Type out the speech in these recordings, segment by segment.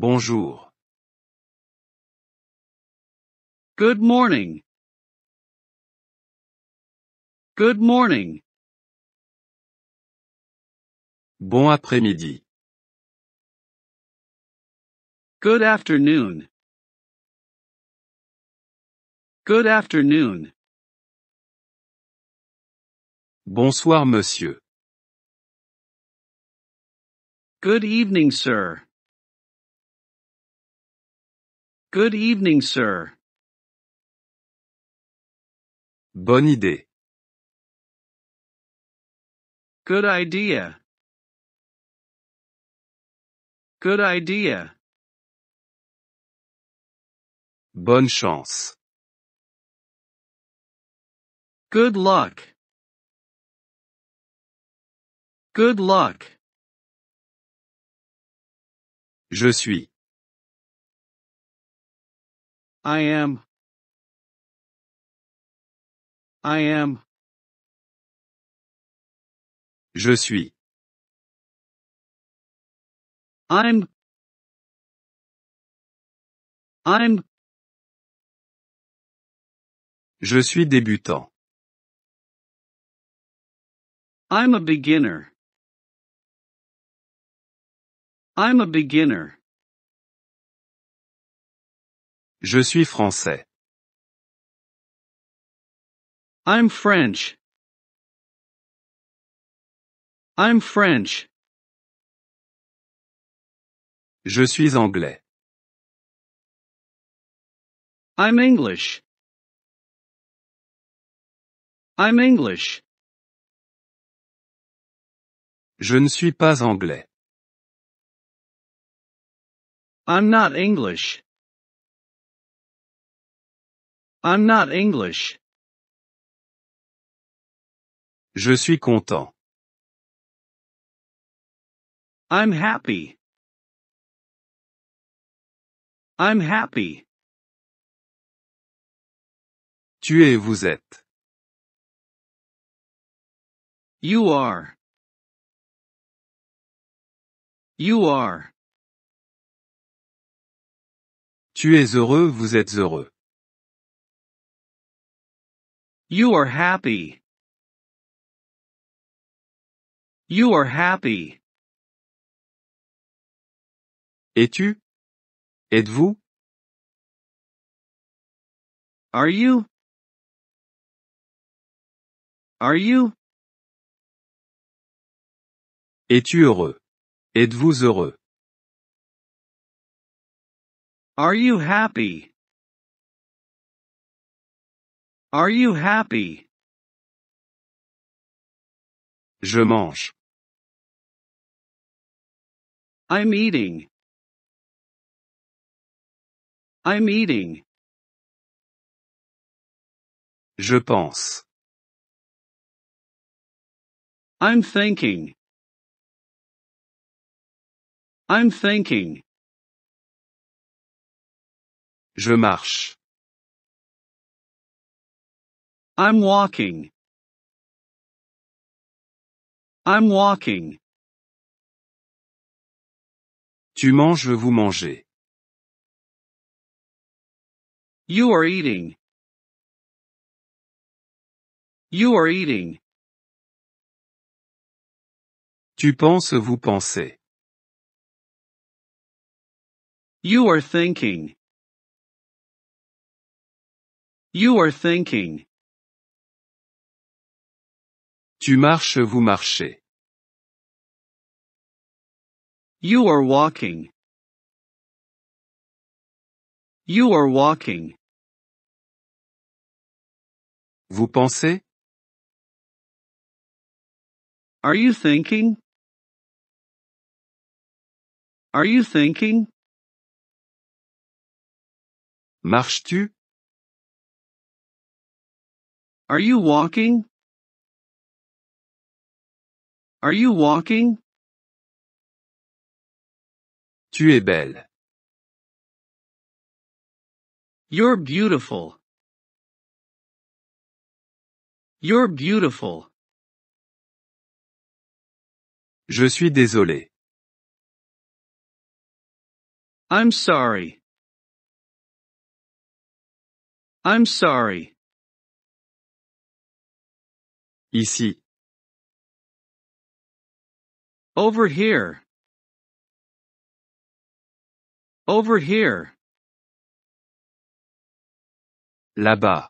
Bonjour. Good morning. Good morning. Bon après-midi. Good afternoon. Good afternoon. Bonsoir monsieur. Good evening, sir. Good evening, sir. Bonne idée. Good idea. Good idea. Bonne chance. Good luck. Good luck. Je suis. I am. I am. Je suis. I'm. I'm. Je suis débutant. I'm a beginner. I'm a beginner. Je suis français. I'm French. I'm French. Je suis anglais. I'm English. I'm English. Je ne suis pas anglais. I'm not English. I'm not English. Je suis content. I'm happy. I'm happy. Tu es vous êtes. You are. You are. Tu es heureux, vous êtes heureux. You are happy. You are happy. Es-tu? Êtes-vous? Are you? Are you? Es-tu heureux? Êtes-vous heureux? Are you happy? Are you happy? Je mange. I'm eating. I'm eating. Je pense. I'm thinking. I'm thinking. Je marche. I'm walking. I'm walking. Tu manges, vous mangez. You are eating. You are eating. Tu penses, vous pensez. You are thinking. You are thinking. Tu marches, vous marchez. You are walking. You are walking. Vous pensez? Are you thinking? Are you thinking? Marches-tu? Are you walking? Are you walking? Tu es belle. You're beautiful. You're beautiful. Je suis désolé. I'm sorry. I'm sorry. Ici. Over here. Over here. Là-bas.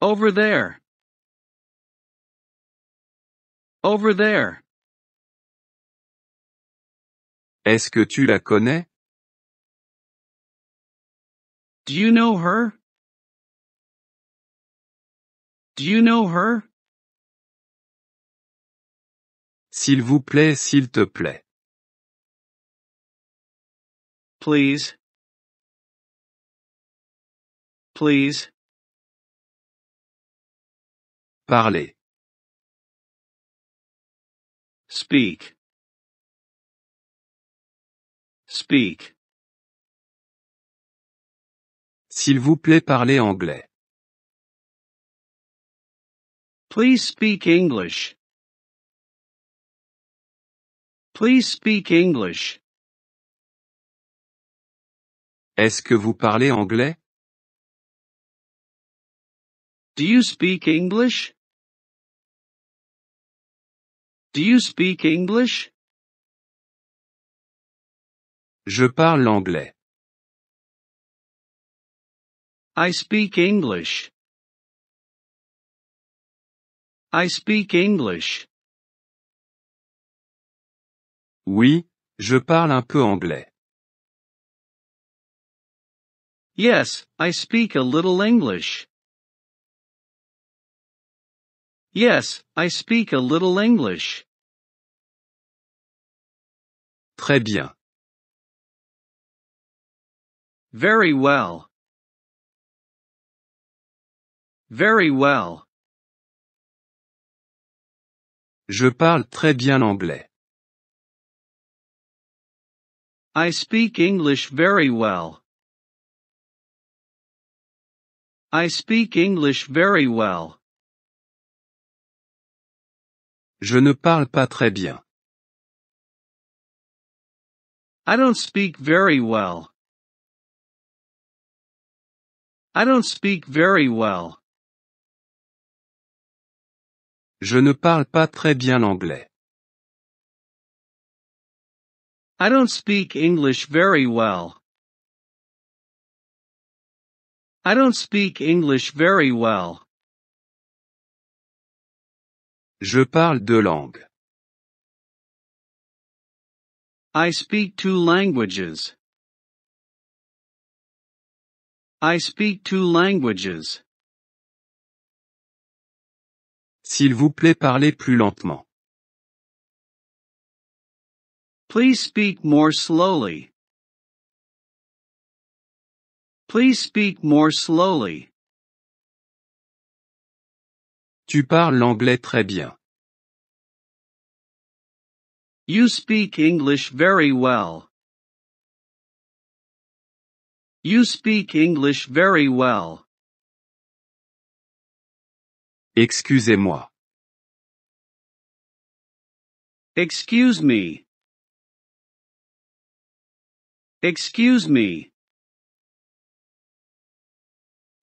Over there. Over there. Est-ce que tu la connais? Do you know her? Do you know her? S'il vous plaît, s'il te plaît. Please. Please. Parlez. Speak. Speak. S'il vous plaît, parlez anglais. Please speak English. Please speak English. Est-ce que vous parlez anglais? Do you speak English? Do you speak English? Je parle anglais. I speak English. I speak English. Oui, je parle un peu anglais. Yes, I speak a little English. Yes, I speak a little English. Très bien. Very well. Very well. Je parle très bien anglais. I speak English very well. I speak English very well. Je ne parle pas très bien. I don't speak very well. I don't speak very well. Je ne parle pas très bien l'anglais. I don't speak English very well. I don't speak English very well. Je parle deux langues. I speak two languages. I speak two languages. S'il vous plaît, parlez plus lentement. Please speak more slowly. Please speak more slowly. Tu parles l'anglais très bien. You speak English very well. You speak English very well. Excusez-moi. Excuse me. Excuse me.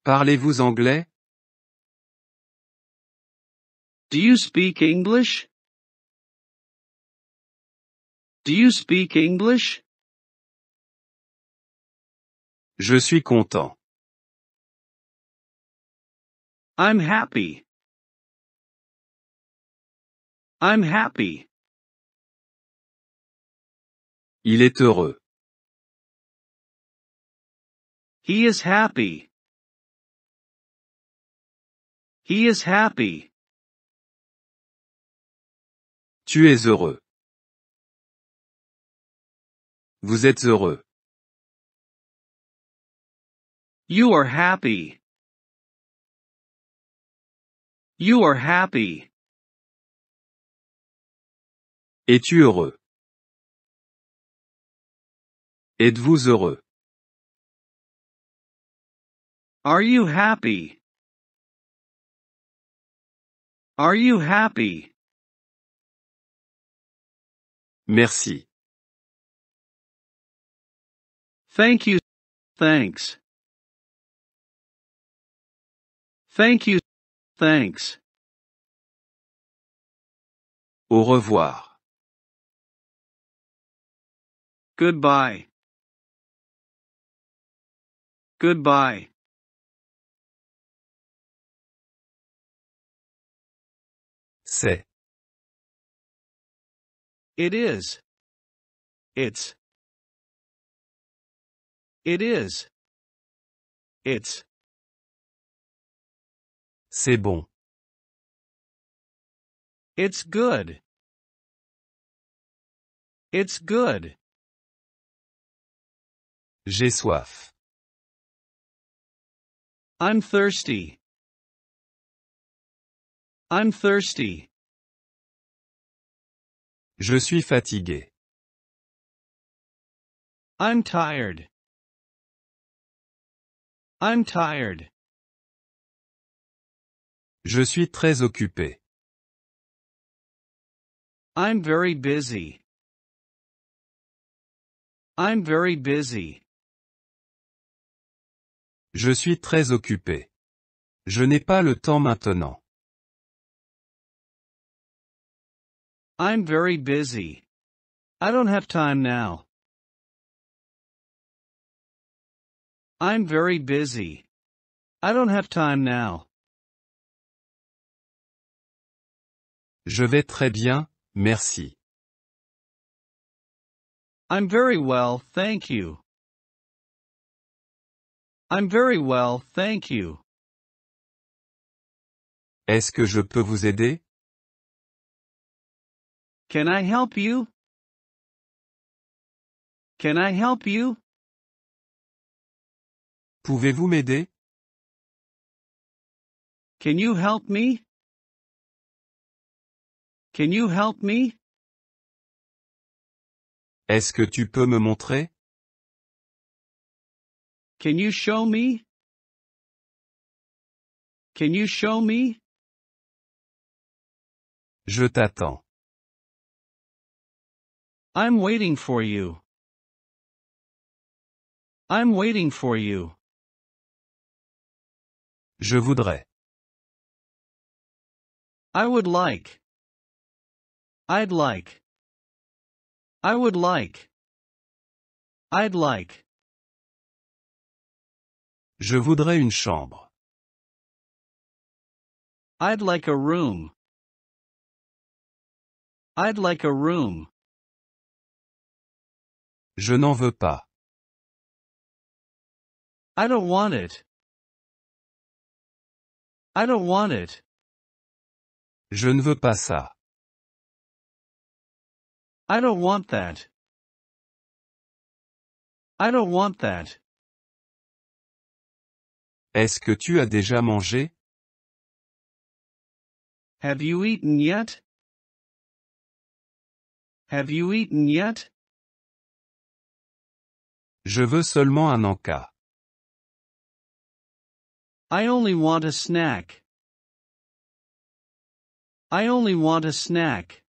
Parlez-vous anglais? Do you speak English? Do you speak English? Je suis content. I'm happy. I'm happy. Il est heureux. He is happy. He is happy. Tu es heureux. Vous êtes heureux. You are happy. You are happy. Es-tu heureux? Êtes-vous heureux? Are you happy? Are you happy? Merci. Thank you. Thanks. Thank you. Thanks. Au revoir. Goodbye. Goodbye. Se. It is. It's. It is. It's. C'est bon. It's good. It's good. J'ai soif. I'm thirsty. I'm thirsty. Je suis fatigué. I'm tired. I'm tired. Je suis très occupé. I'm very busy. I'm very busy. Je suis très occupé. Je n'ai pas le temps maintenant. I'm very busy. I don't have time now. I'm very busy. I don't have time now. Je vais très bien, merci. I'm very well, thank you. I'm very well, thank you. Est-ce que je peux vous aider? Can I help you? Can I help you? Pouvez-vous m'aider? Can you help me? Can you help me? Est-ce que tu peux me montrer? Can you show me? Can you show me? Je t'attends. I'm waiting for you. I'm waiting for you. Je voudrais. I would like. I'd like. I would like. I'd like. Je voudrais une chambre. I'd like a room. I'd like a room. Je n'en veux pas. I don't want it. I don't want it. Je ne veux pas ça. I don't want that. I don't want that. Est-ce que tu as déjà mangé? Have you eaten yet? Have you eaten yet? Je veux seulement un anka. I only want a snack. I only want a snack.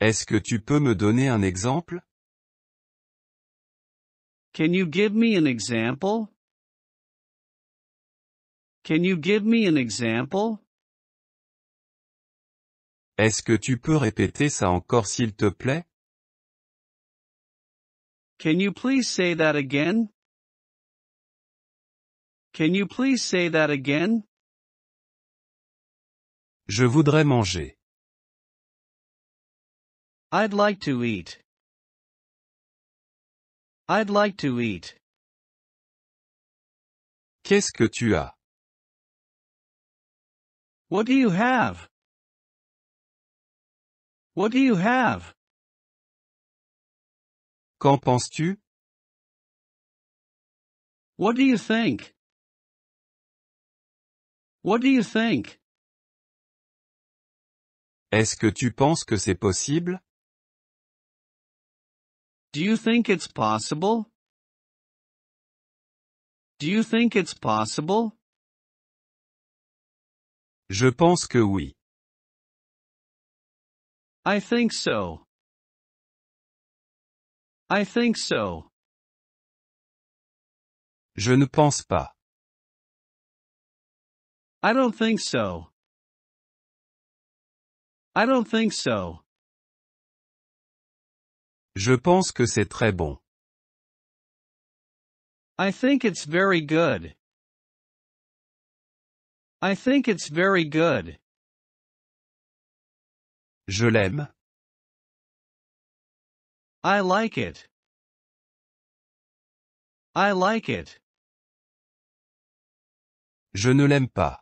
Est-ce que tu peux me donner un exemple? Can you give me an example? Can you give me an example? Est-ce que tu peux répéter ça encore s'il te plaît? Can you please say that again? Can you please say that again? Je voudrais manger. I'd like to eat. I'd like to eat. Qu'est-ce que tu as? What do you have? What do you have? Qu'en penses-tu? What do you think? What do you think? Est-ce que tu penses que c'est possible? Do you think it's possible? Do you think it's possible? Je pense que oui. I think so. I think so. Je ne pense pas. I don't think so. I don't think so. Je pense que c'est très bon. I think it's very good. I think it's very good. Je l'aime. I like it. I like it. Je ne l'aime pas.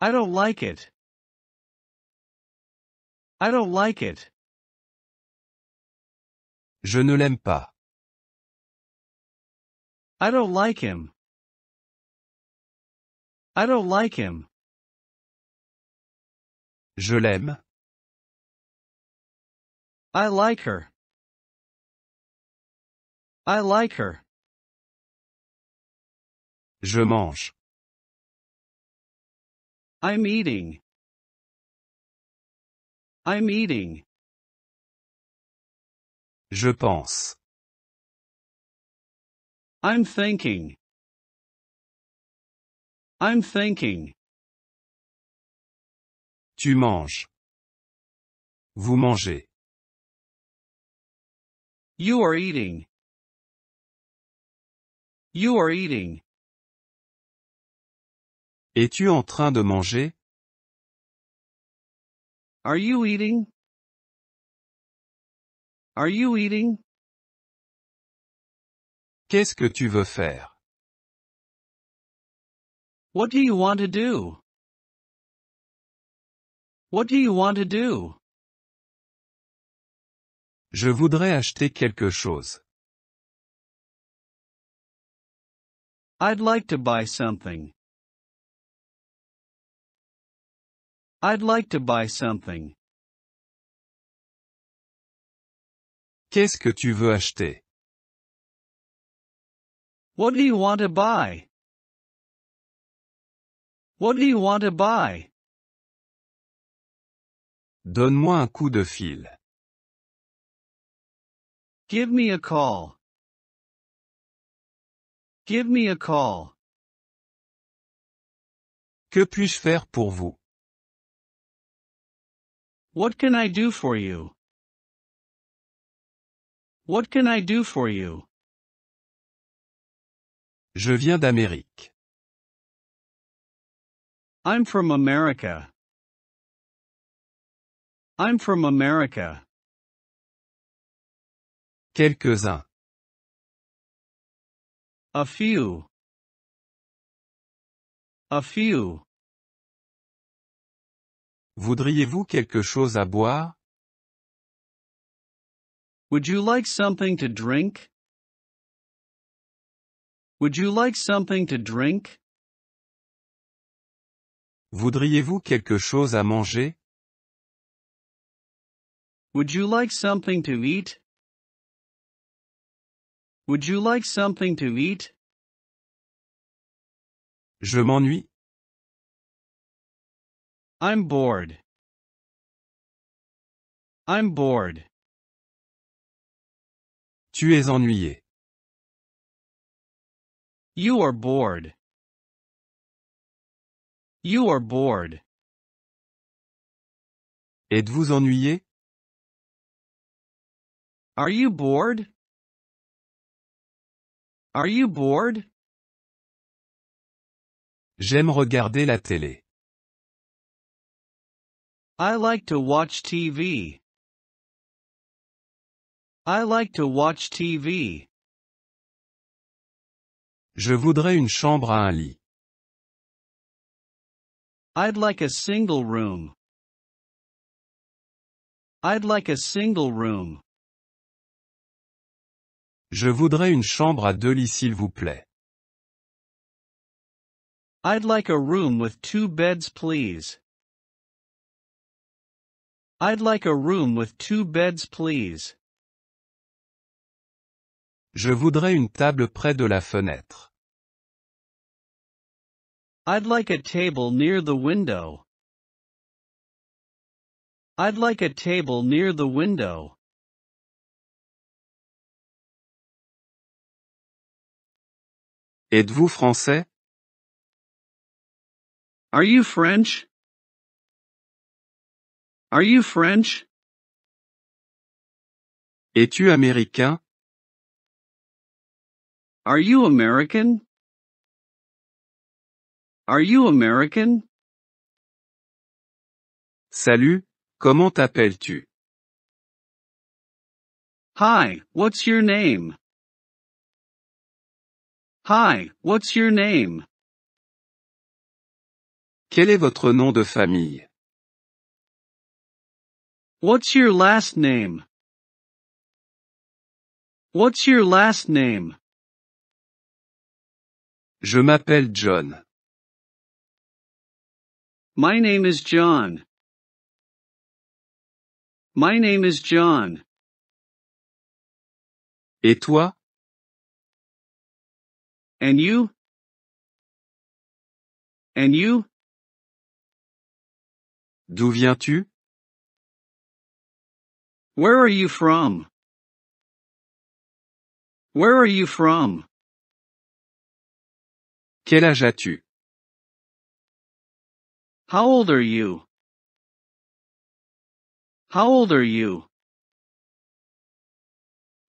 I don't like it. I don't like it. Je ne l'aime pas. I don't like him. I don't like him. Je l'aime. I like her. I like her. Je mange. I'm eating. I'm eating. Je pense. I'm thinking. I'm thinking. Tu manges. Vous mangez. You are eating. You are eating. Es-tu en train de manger? Are you eating? Are you eating? Qu'est-ce que tu veux faire? What do you want to do? What do you want to do? Je voudrais acheter quelque chose. I'd like to buy something. I'd like to buy something. Qu'est-ce que tu veux acheter? What do you want to buy? What do you want to buy? Donne-moi un coup de fil. Give me a call. Give me a call. Que puis-je faire pour vous? What can I do for you? What can I do for you? Je viens d'Amérique. I'm from America. I'm from America. Quelques-uns. A few. A few. Voudriez-vous quelque chose à boire? Would you like something to drink? Would you like something to drink? Voudriez-vous quelque chose à manger? Would you like something to eat? Would you like something to eat? Je m'ennuie. I'm bored. I'm bored. Tu es ennuyé. You are bored. You are bored. Êtes-vous ennuyé? Are you bored? Are you bored? J'aime regarder la télé. I like to watch TV. I like to watch TV. Je voudrais une chambre à un lit. I'd like a single room. I'd like a single room. Je voudrais une chambre à deux lits s'il vous plaît. I'd like a room with two beds please. I'd like a room with two beds please. Je voudrais une table près de la fenêtre. I'd like a table near the window. I'd like a table near the window. Êtes-vous français? Are you French? Are you French? Es-tu américain? Are you American? Are you American? Salut, comment t'appelles-tu? Hi, what's your name? Hi, what's your name? Quel est votre nom de famille? What's your last name? What's your last name? Je m'appelle John. My name is John. My name is John. Et toi? And you? And you? D'où viens-tu? Where are you from? Where are you from? Quel âge as-tu? How old are you? How old are you?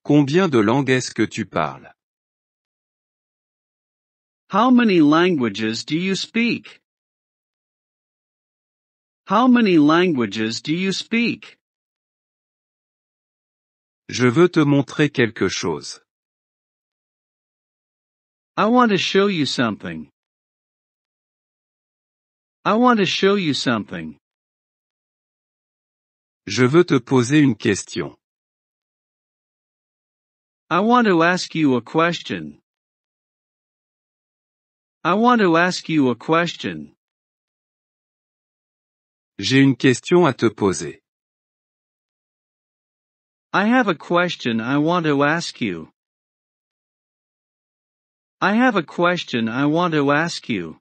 Combien de langues est-ce que tu parles? How many languages do you speak? How many languages do you speak? Je veux te montrer quelque chose. I want to show you something. I want to show you something. Je veux te poser une question. I want to ask you a question. I want to ask you a question. J'ai une question à te poser. I have a question I want to ask you. I have a question I want to ask you.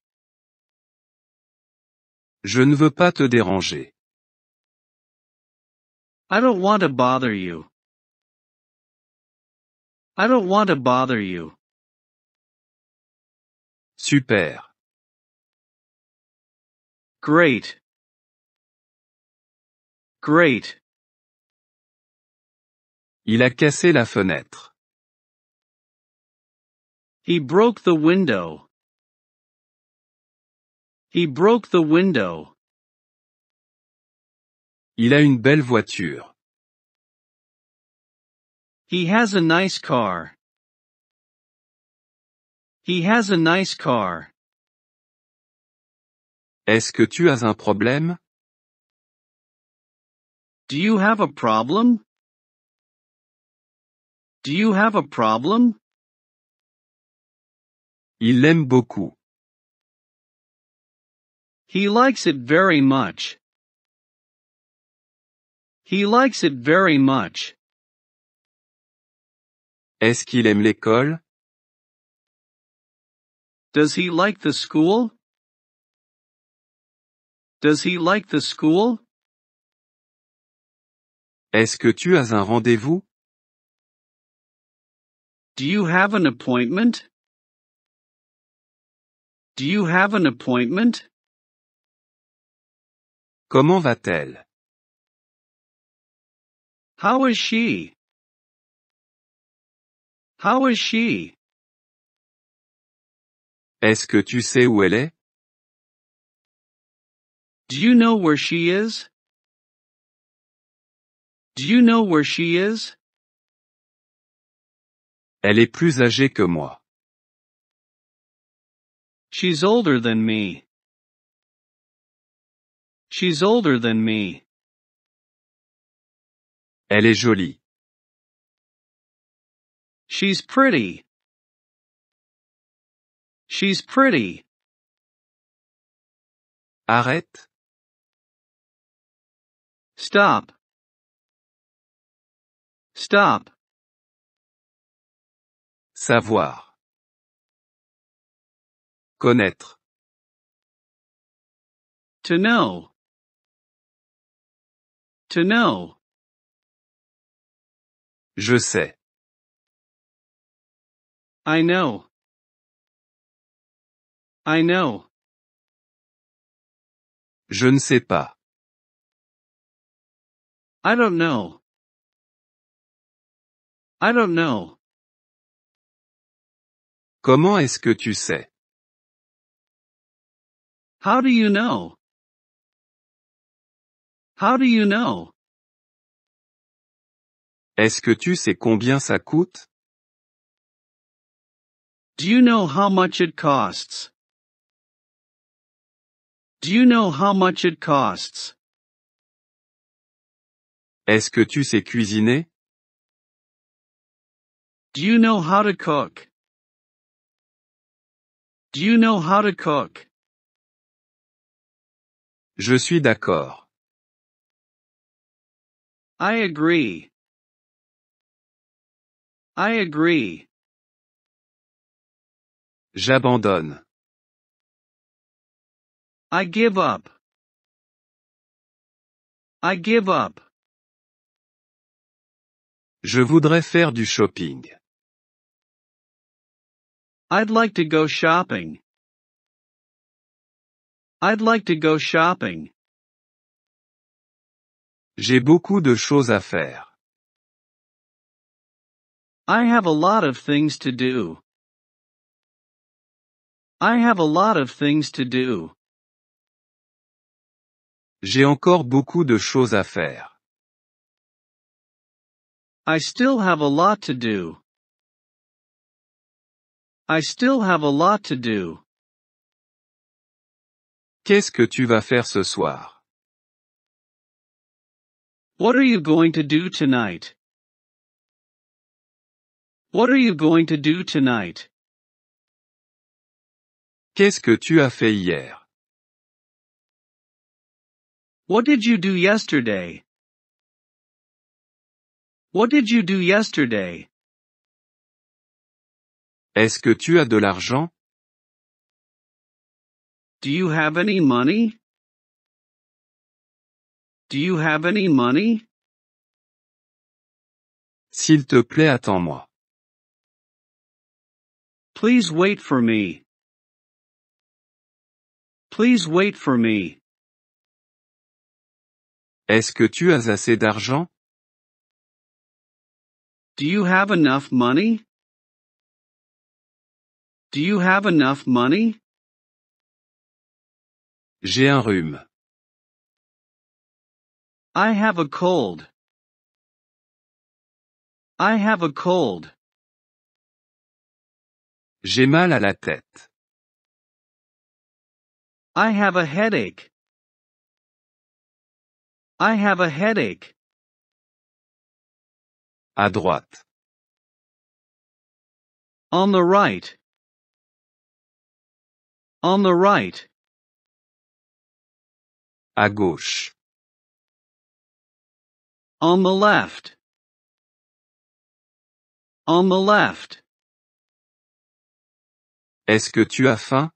Je ne veux pas te déranger. I don't want to bother you. I don't want to bother you. Super. Great. Great. Il a cassé la fenêtre. He broke the window. He broke the window. Il a une belle voiture. He has a nice car. He has a nice car. Est-ce que tu as un problème? Do you have a problem? Do you have a problem? Il l'aime beaucoup. He likes it very much. He likes it very much. Est-ce qu'il aime l'école? Does he like the school? Does he like the school? Est-ce que tu as un rendez-vous? Do you have an appointment? Do you have an appointment? Comment va-t-elle? How is she? How is she? Est-ce que tu sais où elle est? Do you know where she is? Do you know where she is? Elle est plus âgée que moi. She's older than me. She's older than me. Elle est jolie. She's pretty. She's pretty. Arrête. Stop. Stop. Savoir. Connaître. To know. To know. Je sais. I know. I know. Je ne sais pas. I don't know. I don't know. Comment est-ce que tu sais? How do you know? How do you know? Est-ce que tu sais combien ça coûte? Do you know how much it costs? Do you know how much it costs? Est-ce que tu sais cuisiner? Do you know how to cook? Do you know how to cook? Je suis d'accord. I agree. I agree. J'abandonne. I give up. I give up. Je voudrais faire du shopping. I'd like to go shopping. I'd like to go shopping. J'ai beaucoup de choses à faire. I have a lot of things to do. I have a lot of things to do. J'ai encore beaucoup de choses à faire. I still have a lot to do. I still have a lot to do. Qu'est-ce que tu vas faire ce soir? What are you going to do tonight? What are you going to do tonight? Qu'est-ce que tu as fait hier? What did you do yesterday? What did you do yesterday? Est-ce que tu as de l'argent? Do you have any money? Do you have any money? S'il te plaît, attends-moi. Please wait for me. Please wait for me. Est-ce que tu as assez d'argent? Do you have enough money? Do you have enough money? J'ai un rhume. I have a cold. I have a cold. J'ai mal à la tête. I have a headache. I have a headache. À droite. On the right. On the right. À gauche. On the left. On the left. Est-ce que tu as faim?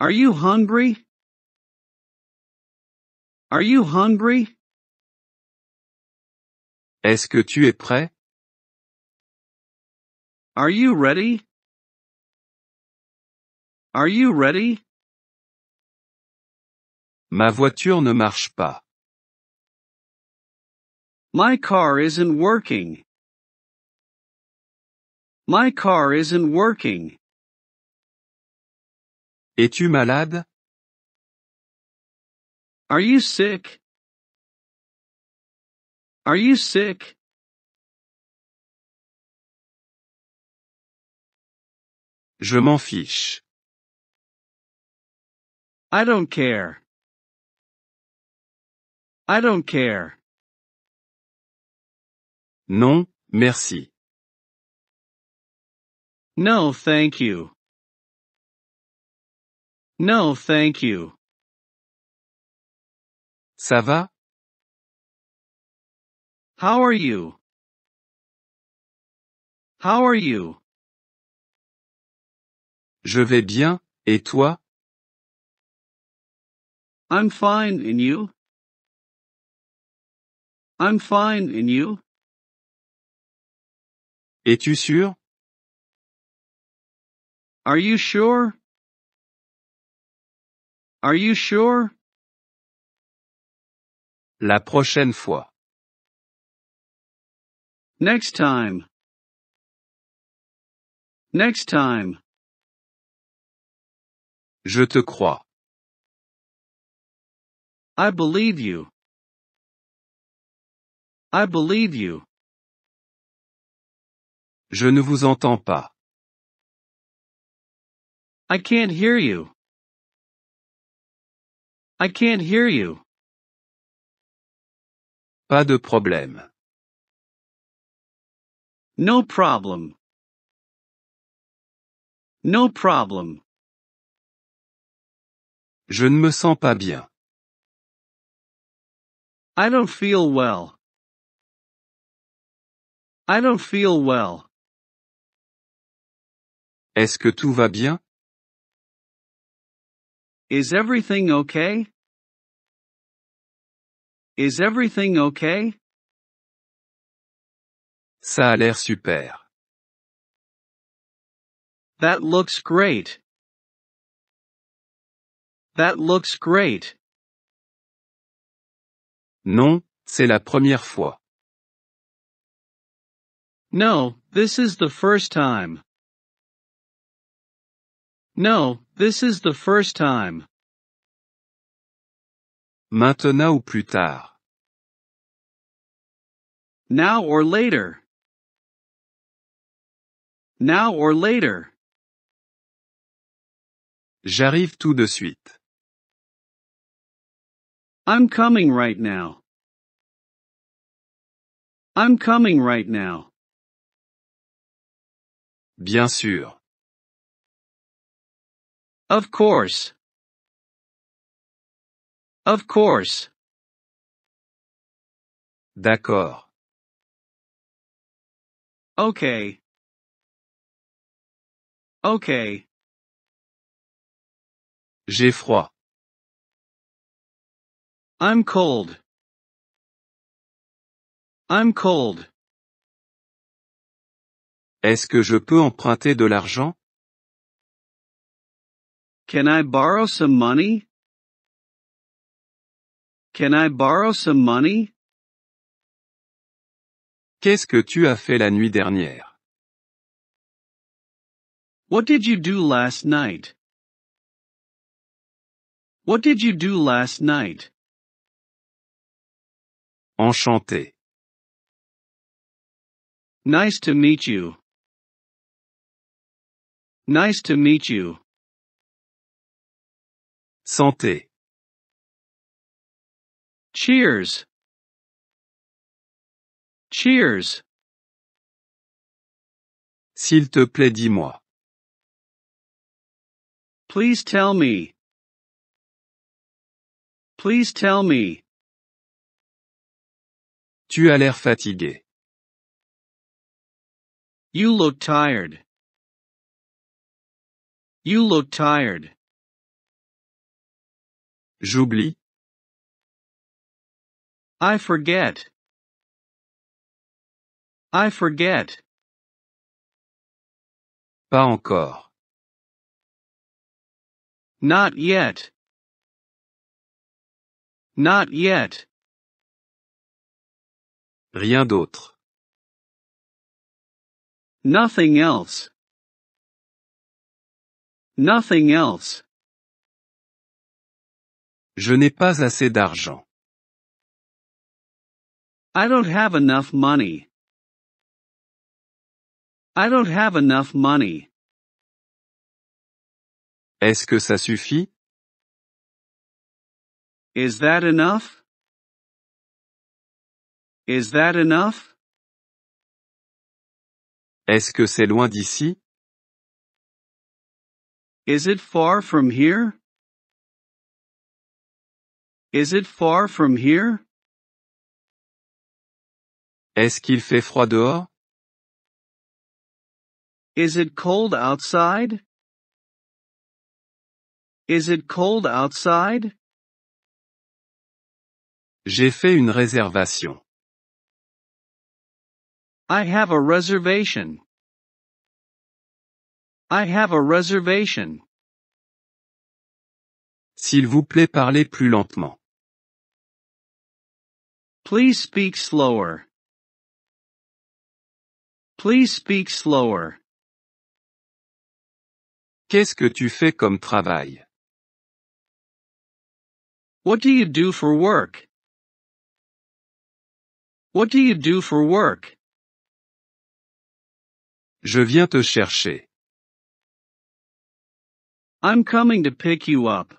Are you hungry? Are you hungry? Est-ce que tu es prêt? Are you ready? Are you ready? Ma voiture ne marche pas. My car isn't working. My car isn't working. Es-tu malade? Are you sick? Are you sick? Je m'en fiche. I don't care. I don't care. Non, merci. No, thank you. No, thank you. Ça va? How are you? How are you? Je vais bien, et toi? I'm fine and you? I'm fine and you? Es-tu sûr? Are you sure? Are you sure? La prochaine fois. Next time. Next time. Je te crois. I believe you. I believe you. Je ne vous entends pas. I can't hear you. I can't hear you. Pas de problème. No problem. No problem. Je ne me sens pas bien. I don't feel well. I don't feel well. Est-ce que tout va bien? Is everything okay? Is everything okay? Ça a l'air super. That looks great. That looks great. Non, c'est la première fois. No, this is the first time. No, this is the first time. Maintenant ou plus tard. Now or later. Now or later. J'arrive tout de suite. I'm coming right now. I'm coming right now. Bien sûr. Of course. Of course. D'accord. Okay. Okay. J'ai froid. I'm cold. I'm cold. Est-ce que je peux emprunter de l'argent? Can I borrow some money? Can I borrow some money? Qu'est-ce que tu as fait la nuit dernière? What did you do last night? What did you do last night? Enchanté. Nice to meet you. Nice to meet you. Santé. Cheers. Cheers. S'il te plaît, dis-moi. Please tell me. Please tell me. Tu as l'air fatigué. You look tired. You look tired. J'oublie, I forget. I forget. Pas encore. Not yet. Not yet. Rien d'autre. Nothing else. Nothing else. Je n'ai pas assez d'argent. I don't have enough money. I don't have enough money. Est-ce que ça suffit? Is that enough? Is that enough? Est-ce que c'est loin d'ici? Is it far from here? Is it far from here? Est-ce qu'il fait froid dehors? Is it cold outside? Is it cold outside? J'ai fait une réservation. I have a reservation. I have a reservation. S'il vous plaît, parlez plus lentement. Please speak slower. Please speak slower. Qu'est-ce que tu fais comme travail? What do you do for work? What do you do for work? Je viens te chercher. I'm coming to pick you up.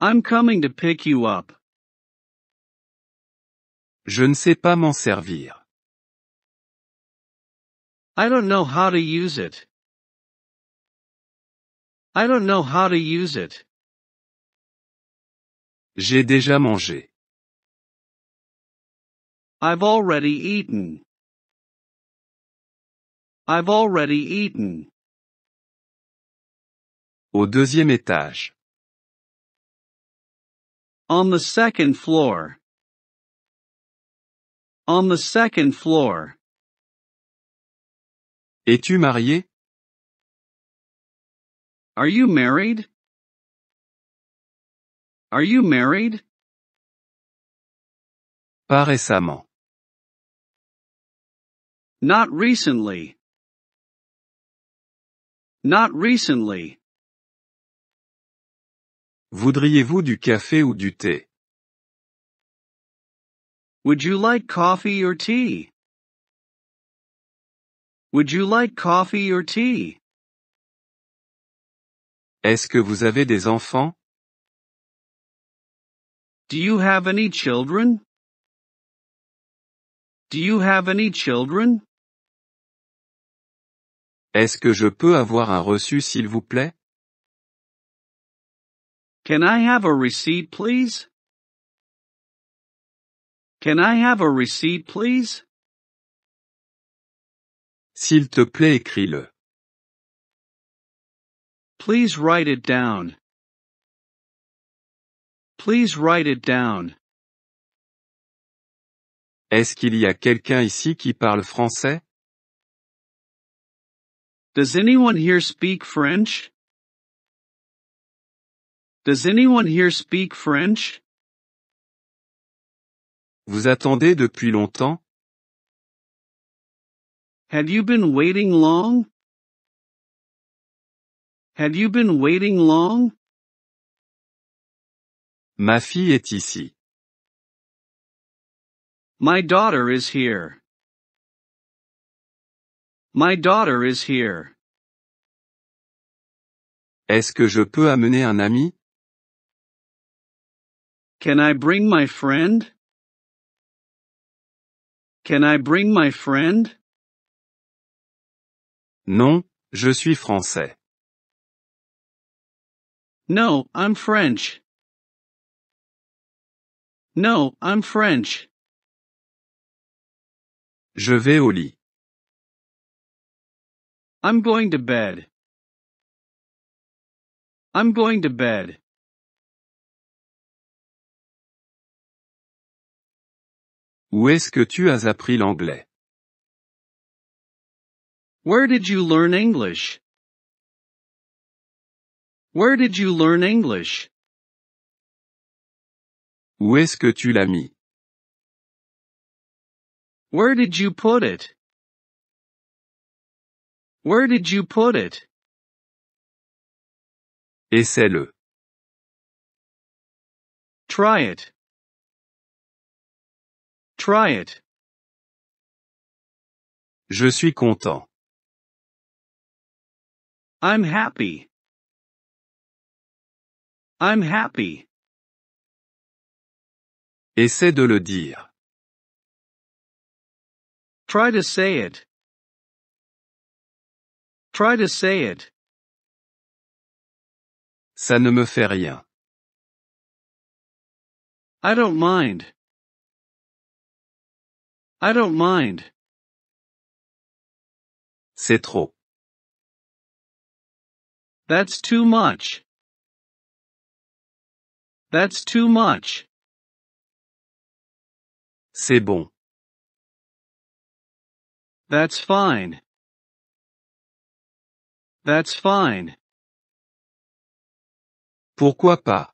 I'm coming to pick you up. Je ne sais pas m'en servir. I don't know how to use it. I don't know how to use it. J'ai déjà mangé. I've already eaten. I've already eaten. Au deuxième étage. On the second floor. On the second floor. Es-tu marié? Are you married? Are you married? Pas récemment. Not recently. Not recently. Voudriez-vous du café ou du thé? Would you like coffee or tea? Would you like coffee or tea? Est-ce que vous avez des enfants? Do you have any children? Do you have any children? Est-ce que je peux avoir un reçu s'il vous plaît? Can I have a receipt please? Can I have a receipt please? S'il te plaît écris-le. Please write it down. Please write it down. Est-ce qu'il y a quelqu'un ici qui parle français? Does anyone here speak French? Does anyone here speak French? Vous attendez depuis longtemps? Had you been waiting long? Had you been waiting long? Ma fille est ici. My daughter is here. My daughter is here. Est-ce que je peux amener un ami? Can I bring my friend? Can I bring my friend? Non, je suis français. No, I'm French. No, I'm French. Je vais au lit. I'm going to bed. I'm going to bed. Où est-ce que tu as appris l'anglais? Where did you learn English? Where did you learn English? Où est-ce que tu l'as mis? Where did you put it? Where did you put it? Essaie-le. Try it. Try it. Je suis content. I'm happy. I'm happy. Essaie de le dire. Try to say it. Try to say it. Ça ne me fait rien. I don't mind. I don't mind. C'est trop. That's too much. That's too much. C'est bon. That's fine. That's fine. Pourquoi pas?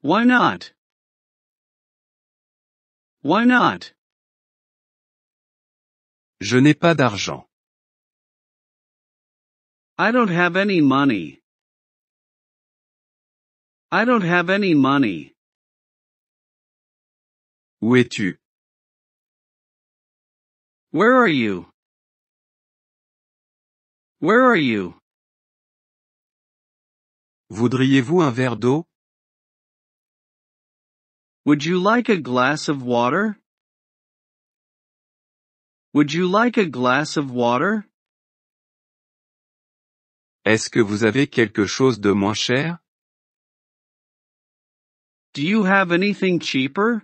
Why not? Why not? Je n'ai pas d'argent. I don't have any money. I don't have any money. Où es-tu? Where are you? Where are you? Voudriez-vous un verre d'eau? Would you like a glass of water? Would you like a glass of water? Est-ce que vous avez quelque chose de moins cher? Do you have anything cheaper?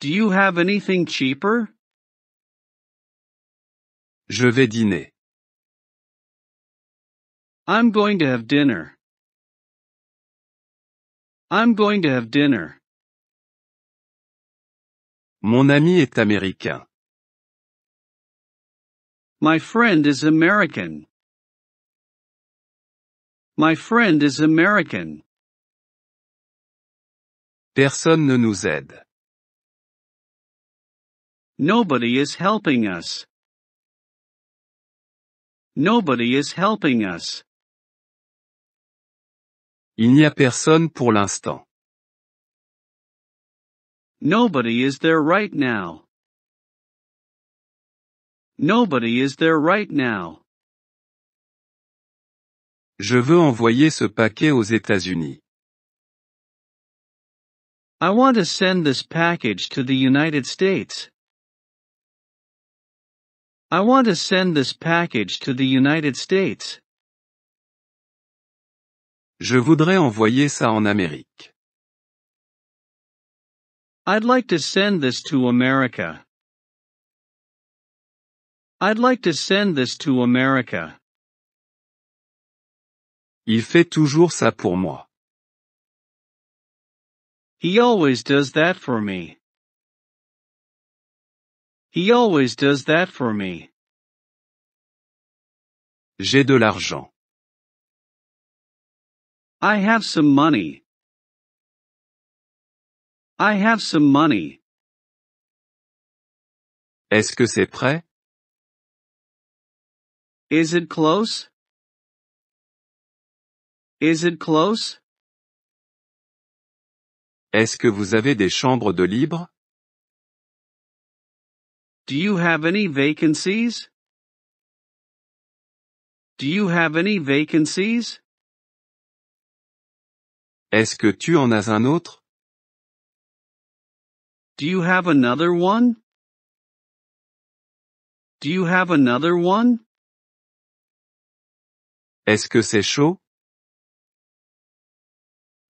Do you have anything cheaper? Je vais dîner. I'm going to have dinner. I'm going to have dinner. Mon ami est américain. My friend is American. My friend is American. Personne ne nous aide. Nobody is helping us. Nobody is helping us. Il n'y a personne pour l'instant. Nobody is there right now. Nobody is there right now. Je veux envoyer ce paquet aux États-Unis. I want to send this package to the United States. I want to send this package to the United States. Je voudrais envoyer ça en Amérique. I'd like to send this to America. I'd like to send this to America. Il fait toujours ça pour moi. He always does that for me. He always does that for me. J'ai de l'argent. I have some money. I have some money. Est-ce que c'est prêt? Is it close? Is it close? Est-ce que vous avez des chambres de libre? Do you have any vacancies? Do you have any vacancies? Est-ce que tu en as un autre? Do you have another one? Do you have another one? Est-ce que c'est chaud?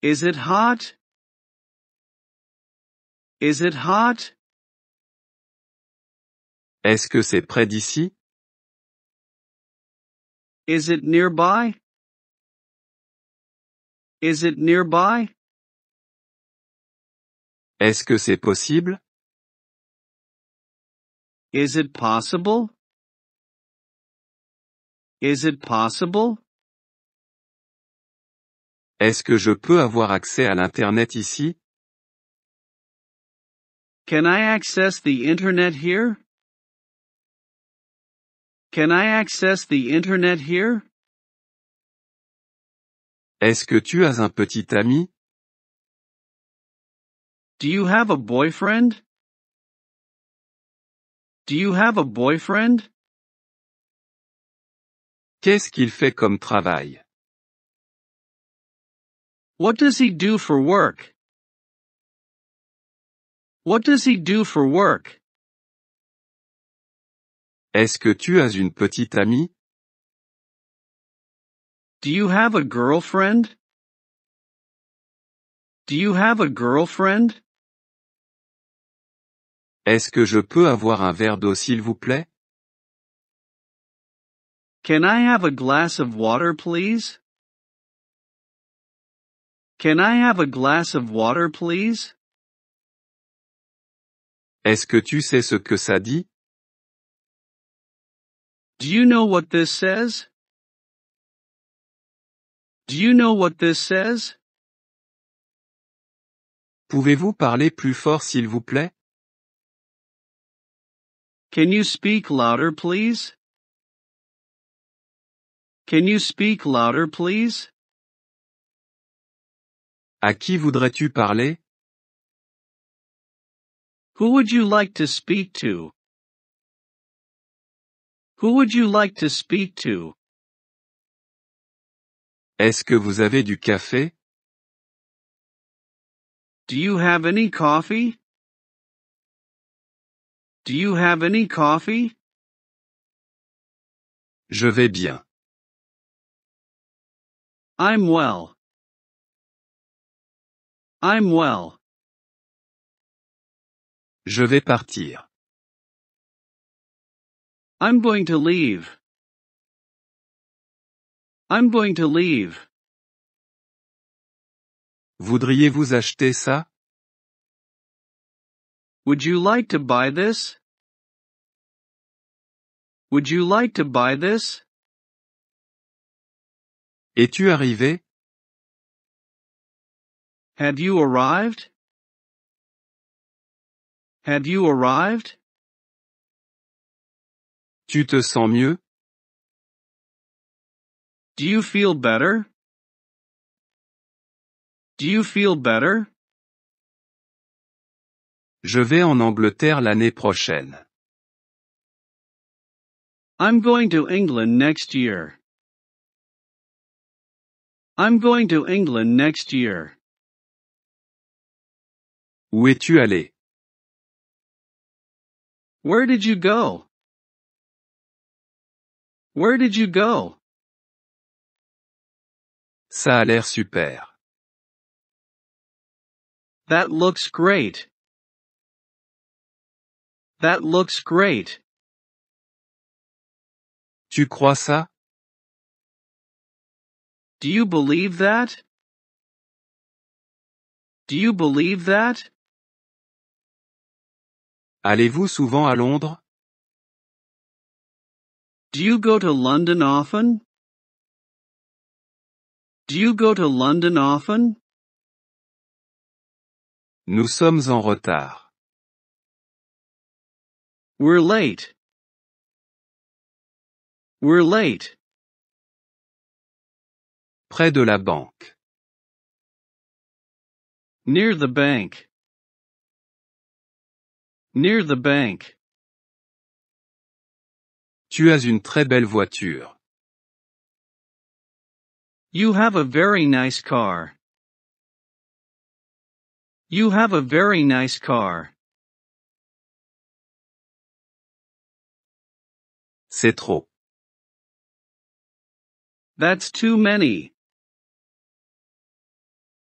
Is it hot? Is it hot? Est-ce que c'est près d'ici? Is it nearby? Is it nearby? Est-ce que c'est possible? Is it possible? Is it possible? Est-ce que je peux avoir accès à l'Internet ici? Can I access the Internet here? Can I access the Internet here? Est-ce que tu as un petit ami? Do you have a boyfriend? Do you have a boyfriend? Qu'est-ce qu'il fait comme travail? What does he do for work? What does he do for work? Est-ce que tu as une petite amie? Do you have a girlfriend? Do you have a girlfriend? Est-ce que je peux avoir un verre d'eau s'il vous plaît? Can I have a glass of water, please? Can I have a glass of water, please? Est-ce que tu sais ce que ça dit? Do you know what this says? Do you know what this says? Pouvez-vous parler plus fort s'il vous plaît? Can you speak louder, please? Can you speak louder, please? À qui voudrais-tu parler? Who would you like to speak to? Who would you like to speak to? Est-ce que vous avez du café? Do you have any coffee? Do you have any coffee? Je vais bien. I'm well. I'm well. Je vais partir. I'm going to leave. I'm going to leave. Voudriez-vous acheter ça? Would you like to buy this? Would you like to buy this? Es-tu arrivé? Had you arrived? Had you arrived? Tu te sens mieux? Do you feel better? Do you feel better? Je vais en Angleterre l'année prochaine. I'm going to England next year. I'm going to England next year. Où es-tu allé? Where did you go? Where did you go? Ça a l'air super. That looks great. That looks great. Tu crois ça? Do you believe that? Do you believe that? Allez-vous souvent à Londres? Do you go to London often? Do you go to London often? Nous sommes en retard. We're late. We're late. Près de la banque. Near the bank. Near the bank. Tu as une très belle voiture. You have a very nice car. You have a very nice car. C'est trop. That's too many.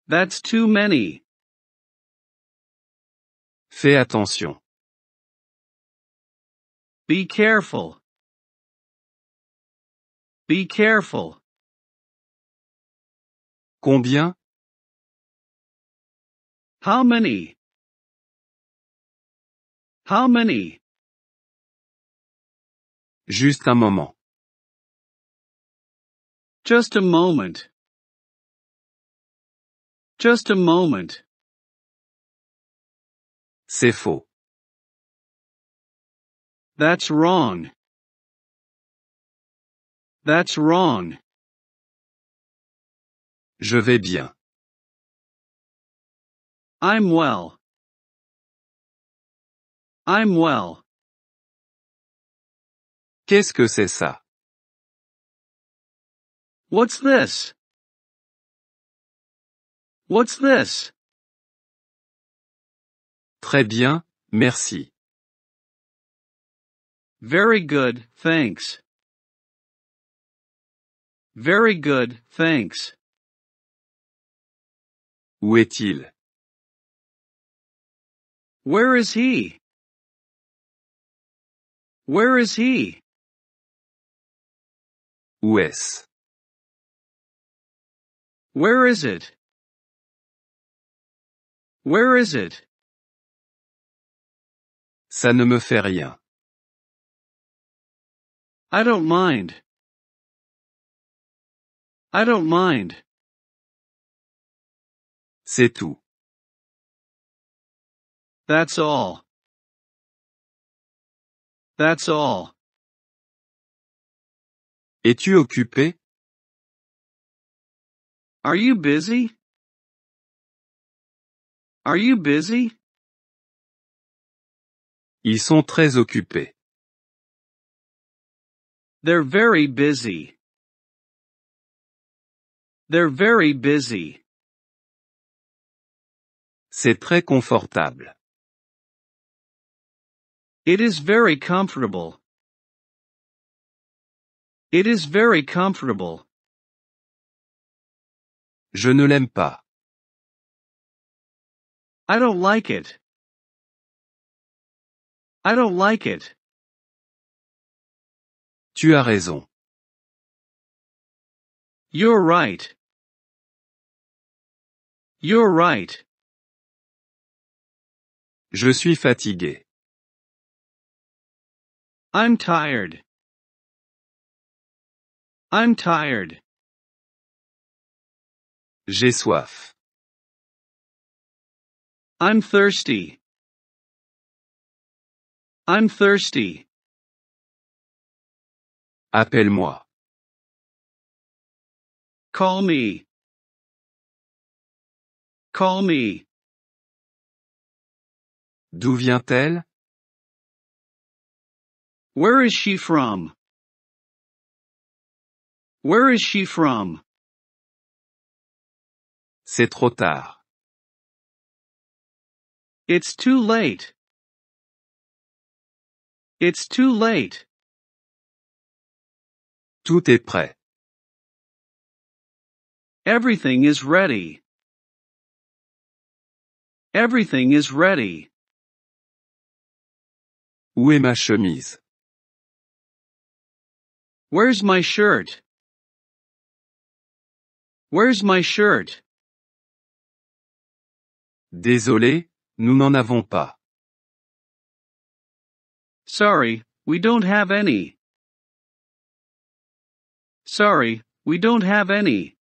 That's too many. Fais attention. Be careful. Be careful. Combien? How many? How many? Juste un moment. Just a moment. Just a moment. C'est faux. That's wrong. That's wrong. Je vais bien. I'm well. I'm well. Qu'est-ce que c'est ça? What's this? What's this? Très bien, merci. Very good, thanks. Very good, thanks. Où est-il? Where is he? Where is he? Où est-ce? Where is it? Where is it? Ça ne me fait rien. I don't mind. I don't mind. C'est tout. That's all. That's all. Es-tu occupé? Are you busy? Are you busy? Ils sont très occupés. They're very busy. They're very busy. C'est très confortable. It is very comfortable. It is very comfortable. Je ne l'aime pas. I don't like it. I don't like it. Tu as raison. You're right. You're right. Je suis fatigué. I'm tired. I'm tired. J'ai soif. I'm thirsty. I'm thirsty. Appelle-moi. Call me. Call me. D'où vient-elle? Where is she from? Where is she from? C'est trop tard. It's too late. It's too late. Tout est prêt. Everything is ready. Everything is ready. Où est ma chemise? Where's my shirt? Where's my shirt? Désolé, Nous n'en avons pas. Sorry, we don't have any. Sorry, we don't have any.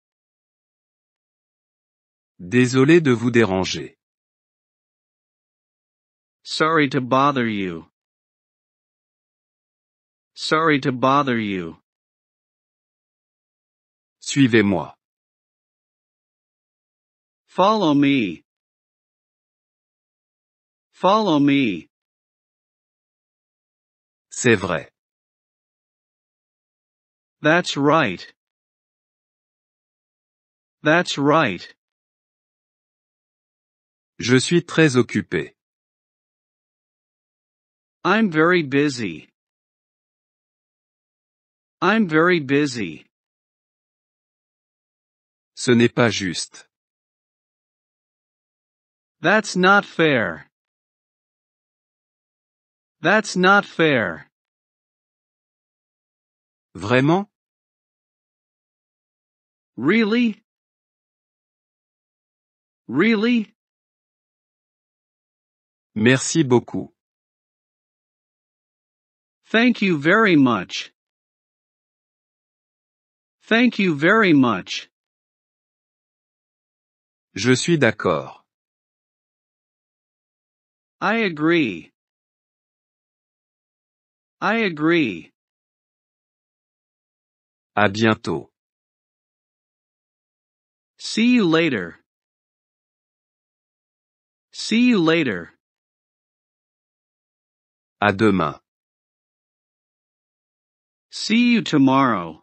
Désolé de vous déranger. Sorry to bother you. Sorry to bother you. Suivez-moi. Follow me. Follow me. C'est vrai. That's right. That's right. Je suis très occupé. I'm very busy. I'm very busy. Ce n'est pas juste. That's not fair. That's not fair. Vraiment? Really? Really? Merci beaucoup. Thank you very much. Thank you very much. Je suis d'accord. I agree. I agree. À bientôt. See you later. See you later. À demain. See you tomorrow.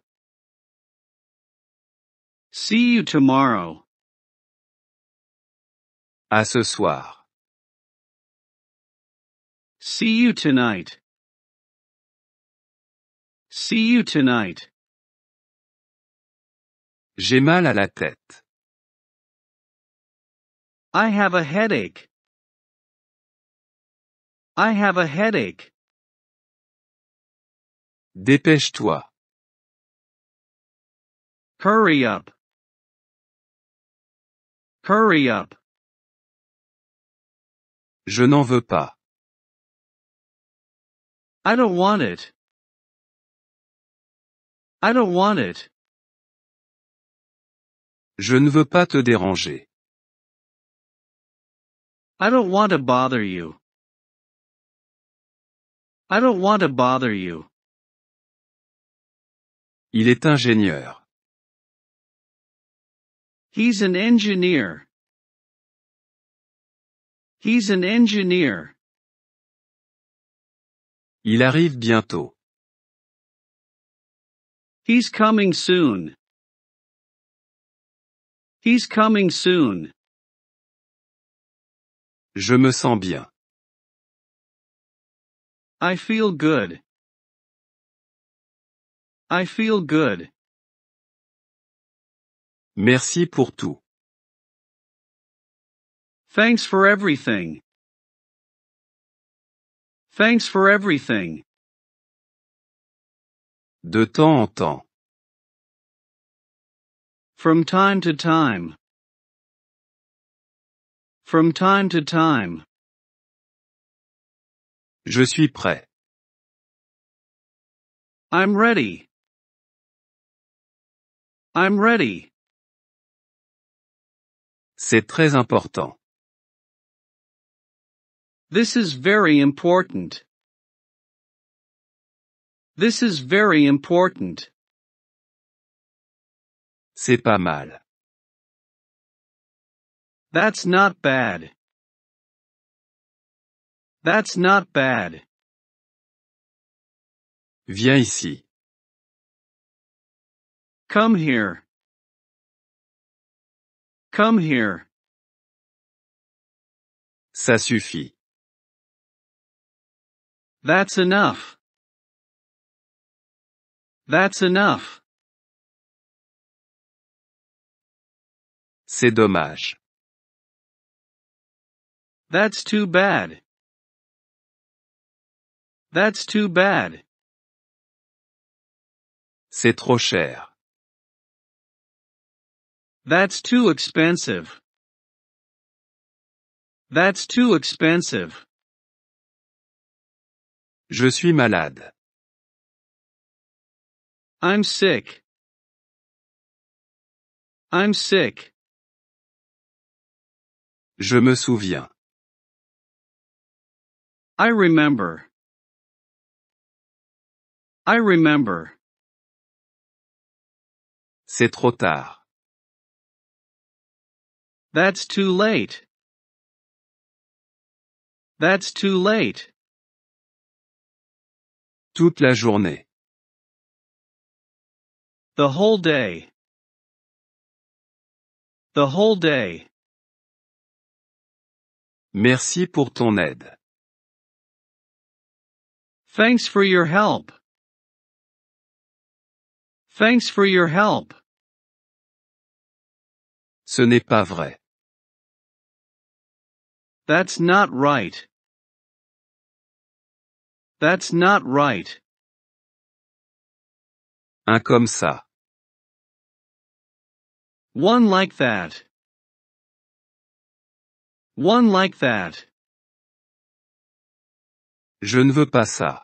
See you tomorrow. À ce soir. See you tonight. See you tonight. J'ai mal à la tête. I have a headache. I have a headache. Dépêche-toi. Hurry up. Hurry up. Je n'en veux pas. I don't want it. I don't want it. Je ne veux pas te déranger. I don't want to bother you. I don't want to bother you. Il est ingénieur. He's an engineer. He's an engineer. Il arrive bientôt. He's coming soon. He's coming soon. Je me sens bien. I feel good. I feel good. Merci pour tout. Thanks for everything. Thanks for everything. De temps en temps. From time to time. From time to time. Je suis prêt. I'm ready. I'm ready. C'est très important. This is very important. This is very important. C'est pas mal. That's not bad. That's not bad. Viens ici. Come here. Come here. Ça suffit. That's enough. That's enough. C'est dommage. That's too bad. That's too bad. C'est trop cher. That's too expensive. That's too expensive. Je suis malade. I'm sick. I'm sick. Je me souviens. I remember. I remember. C'est trop tard. That's too late. That's too late. Toute la journée. The whole day. The whole day. Merci pour ton aide. Thanks for your help. Thanks for your help. Ce n'est pas vrai. That's not right. That's not right. Un comme ça. One like that. One like that. Je ne veux pas ça.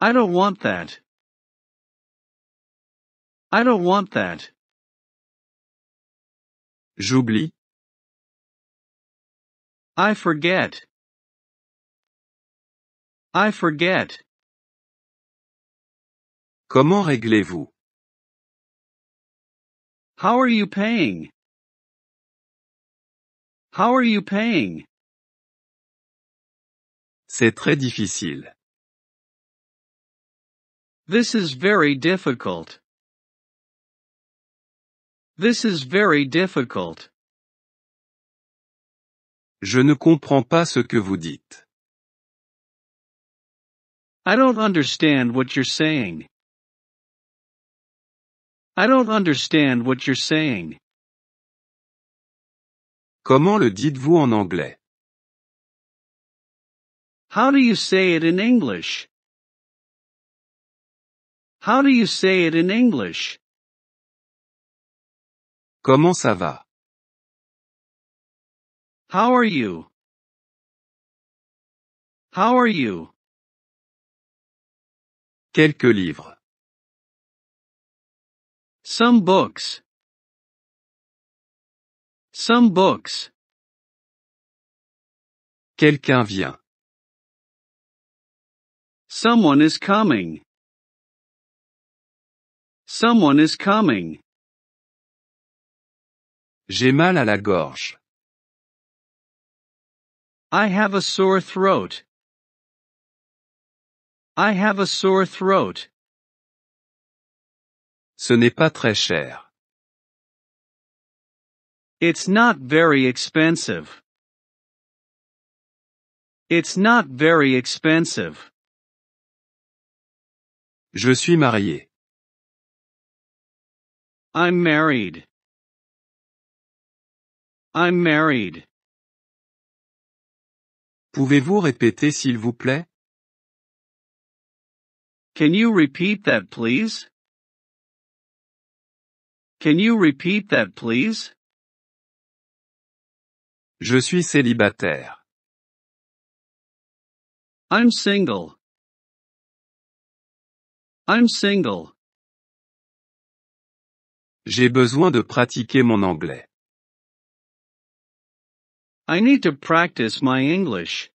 I don't want that. I don't want that. J'oublie. I forget. I forget. Comment réglez-vous? How are you paying? How are you paying? C'est très difficile. This is very difficult. This is very difficult. Je ne comprends pas ce que vous dites. I don't understand what you're saying. I don't understand what you're saying. Comment le dites-vous en anglais? How do you say it in English? How do you say it in English? Comment ça va? How are you? How are you? Quelques livres. Some books. Some books. Quelqu'un vient. Someone is coming. Someone is coming. J'ai mal à la gorge. I have a sore throat. I have a sore throat. Ce n'est pas très cher. It's not very expensive. It's not very expensive. Je suis marié. I'm married. I'm married. Pouvez-vous répéter s'il vous plaît? Can you repeat that please? Can you repeat that please? Je suis célibataire. I'm single. I'm single. J'ai besoin de pratiquer mon anglais. I need to practice my English.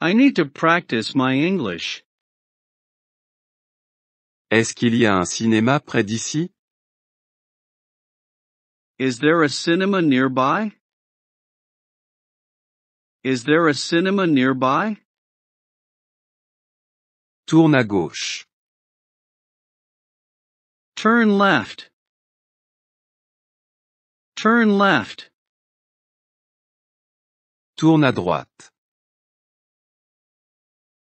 I need to practice my English. Est-ce qu'il y a un cinéma près d'ici? Is there a cinema nearby? Is there a cinema nearby? Tourne à gauche. Turn left. Turn left. Tourne à droite.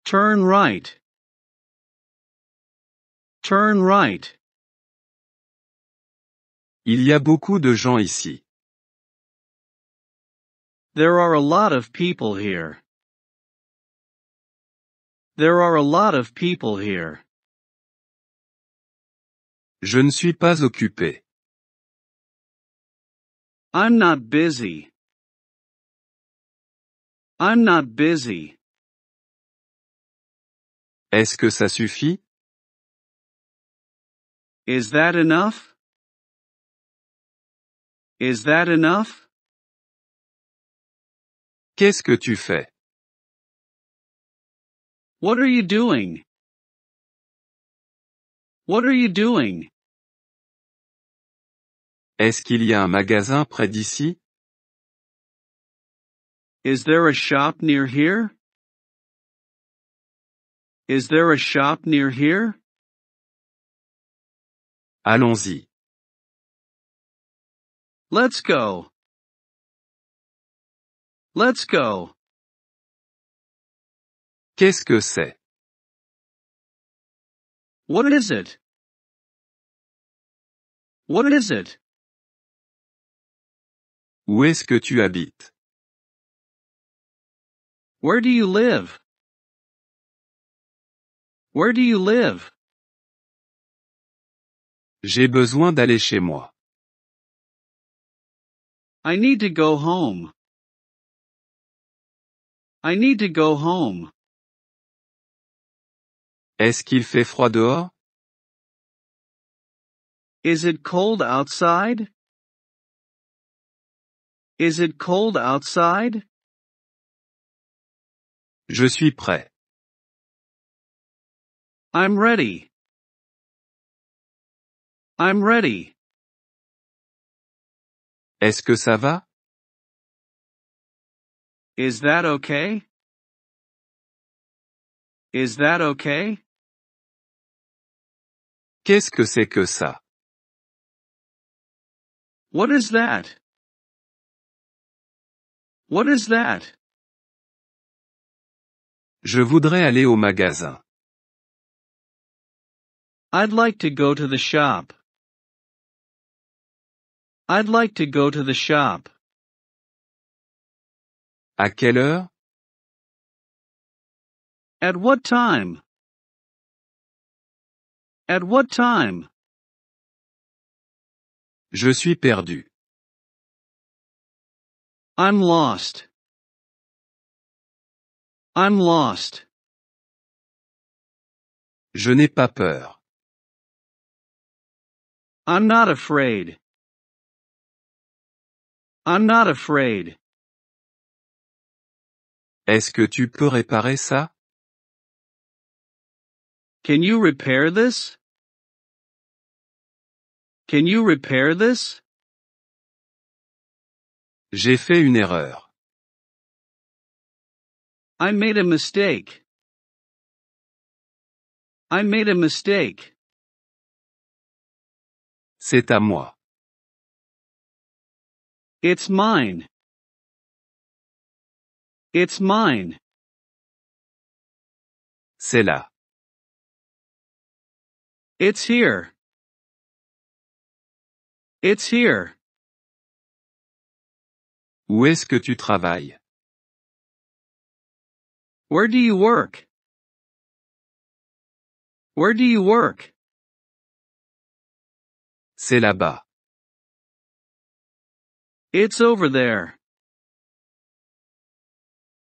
Turn right. Turn right. Il y a beaucoup de gens ici. There are a lot of people here. There are a lot of people here. Je ne suis pas occupé. I'm not busy. I'm not busy. Est-ce que ça suffit? Is that enough? Is that enough? Qu'est-ce que tu fais? What are you doing? What are you doing? Est-ce qu'il y a un magasin près d'ici? Is there a shop near here? Is there a shop near here? Allons-y. Let's go. Let's go. Qu'est-ce que c'est? What is it? What is it? Où est-ce que tu habites? Where do you live? Where do you live? J'ai besoin d'aller chez moi. I need to go home. I need to go home. Est-ce qu'il fait froid dehors? Is it cold outside? Is it cold outside? Je suis prêt. I'm ready. I'm ready. Est-ce que ça va? Is that okay? Is that okay? Qu'est-ce que c'est que ça? What is that? What is that? Je voudrais aller au magasin. I'd like to go to the shop. I'd like to go to the shop. À quelle heure? At what time? At what time? Je suis perdu. I'm lost. I'm lost. Je n'ai pas peur. I'm not afraid. I'm not afraid. Est-ce que tu peux réparer ça? Can you repair this? Can you repair this? J'ai fait une erreur. I made a mistake. I made a mistake. C'est à moi. It's mine. It's mine. C'est là. It's here. It's here. Où est-ce que tu travailles? Where do you work? Where do you work? C'est là-bas. It's over there.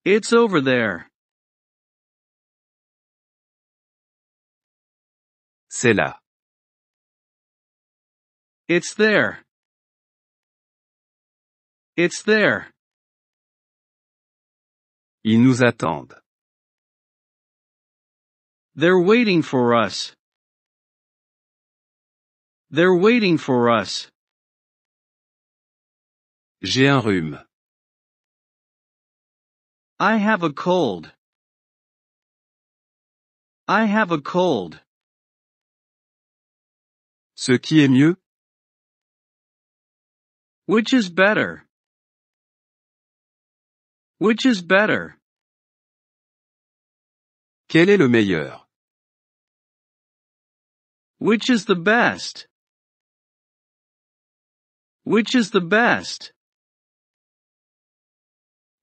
It's over there. C'est là. It's there. It's there. Ils nous attendent. They're waiting for us. They're waiting for us. J'ai un rhume. I have a cold. I have a cold. Ce qui est mieux? Which is better? Which is better? Quel est le meilleur? Which is the best? Which is the best?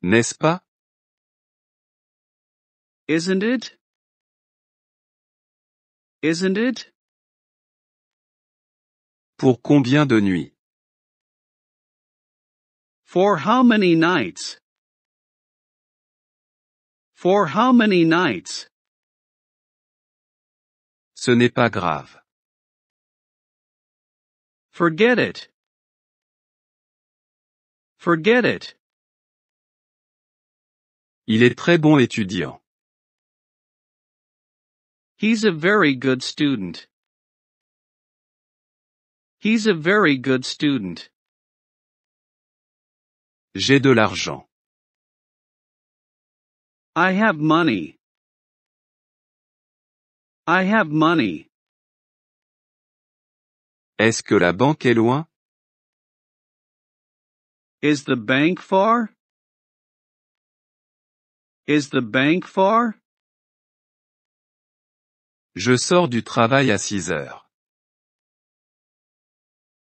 N'est-ce pas? Isn't it? Isn't it? Pour combien de nuits? For how many nights? For how many nights? Ce n'est pas grave. Forget it. Forget it. Il est très bon étudiant. He's a very good student. He's a very good student. J'ai de l'argent. I have money. I have money. Est-ce que la banque est loin? Is the bank far? Is the bank far? Je sors du travail à 6 heures.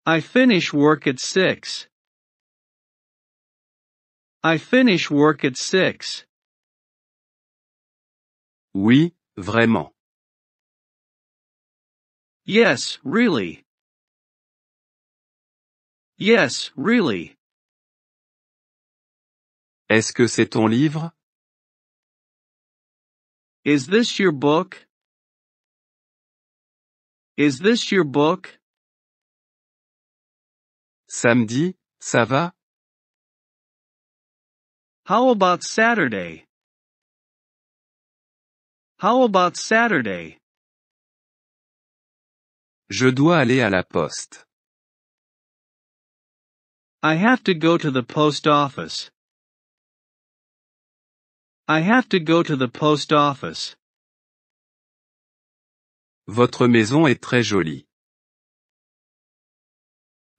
I finish work at 6. I finish work at 6. Oui, vraiment. Yes, really. Yes, really. Est-ce que c'est ton livre? Is this your book? Is this your book? Samedi, ça va? How about Saturday? How about Saturday? Je dois aller à la poste. I have to go to the post office. I have to go to the post office. Votre maison est très jolie.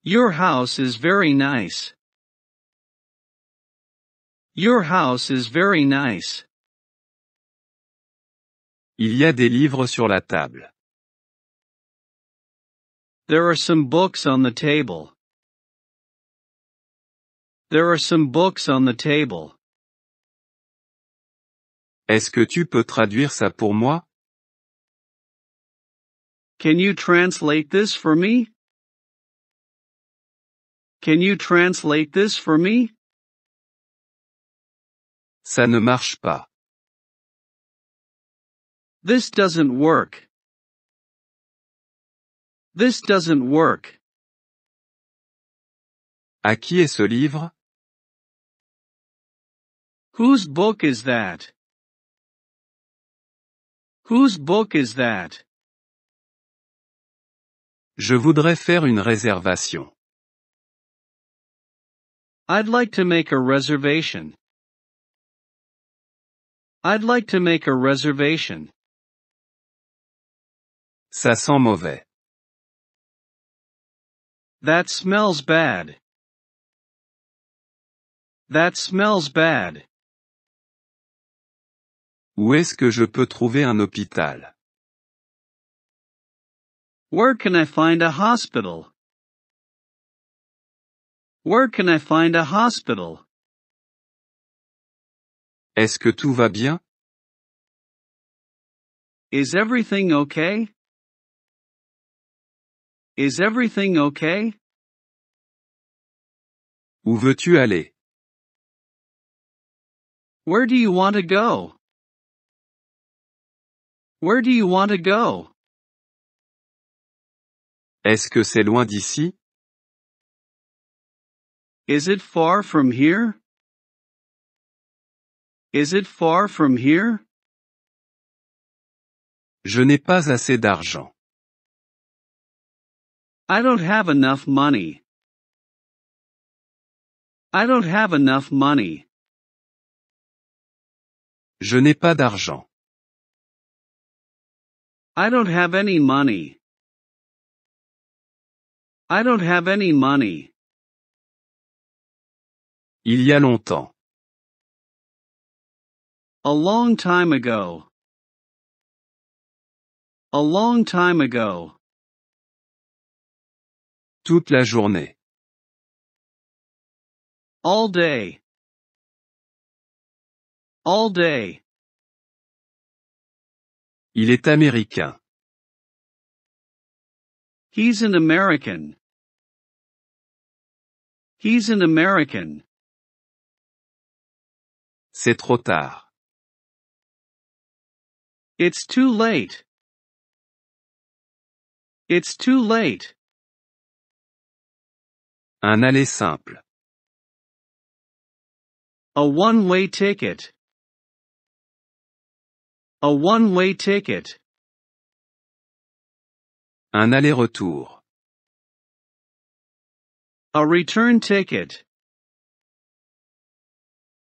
Your house is very nice. Your house is very nice. Il y a des livres sur la table. There are some books on the table. There are some books on the table. Est-ce que tu peux traduire ça pour moi? Can you translate this for me? Can you translate this for me? Ça ne marche pas. This doesn't work. This doesn't work. À qui est ce livre? Whose book is that? Whose book is that? Je voudrais faire une réservation. I'd like to make a reservation. I'd like to make a reservation. Ça sent mauvais. That smells bad. That smells bad. Où est-ce que je peux trouver un hôpital? Where can I find a hospital? Where can I find a hospital? Est-ce que tout va bien? Is everything okay? Is everything okay? Où veux-tu aller? Where do you want to go? Where do you want to go? Est-ce que c'est loin d'ici? Is it far from here? Is it far from here? Je n'ai pas assez d'argent. I don't have enough money. I don't have enough money. Je n'ai pas d'argent. I don't have any money. I don't have any money. Il y a longtemps. A long time ago. A long time ago. Toute la journée. All day. All day. Il est américain. He's an American. He's an American. C'est trop tard. It's too late. It's too late. Un aller simple. A one-way ticket. A one-way ticket. Un aller-retour. A return ticket.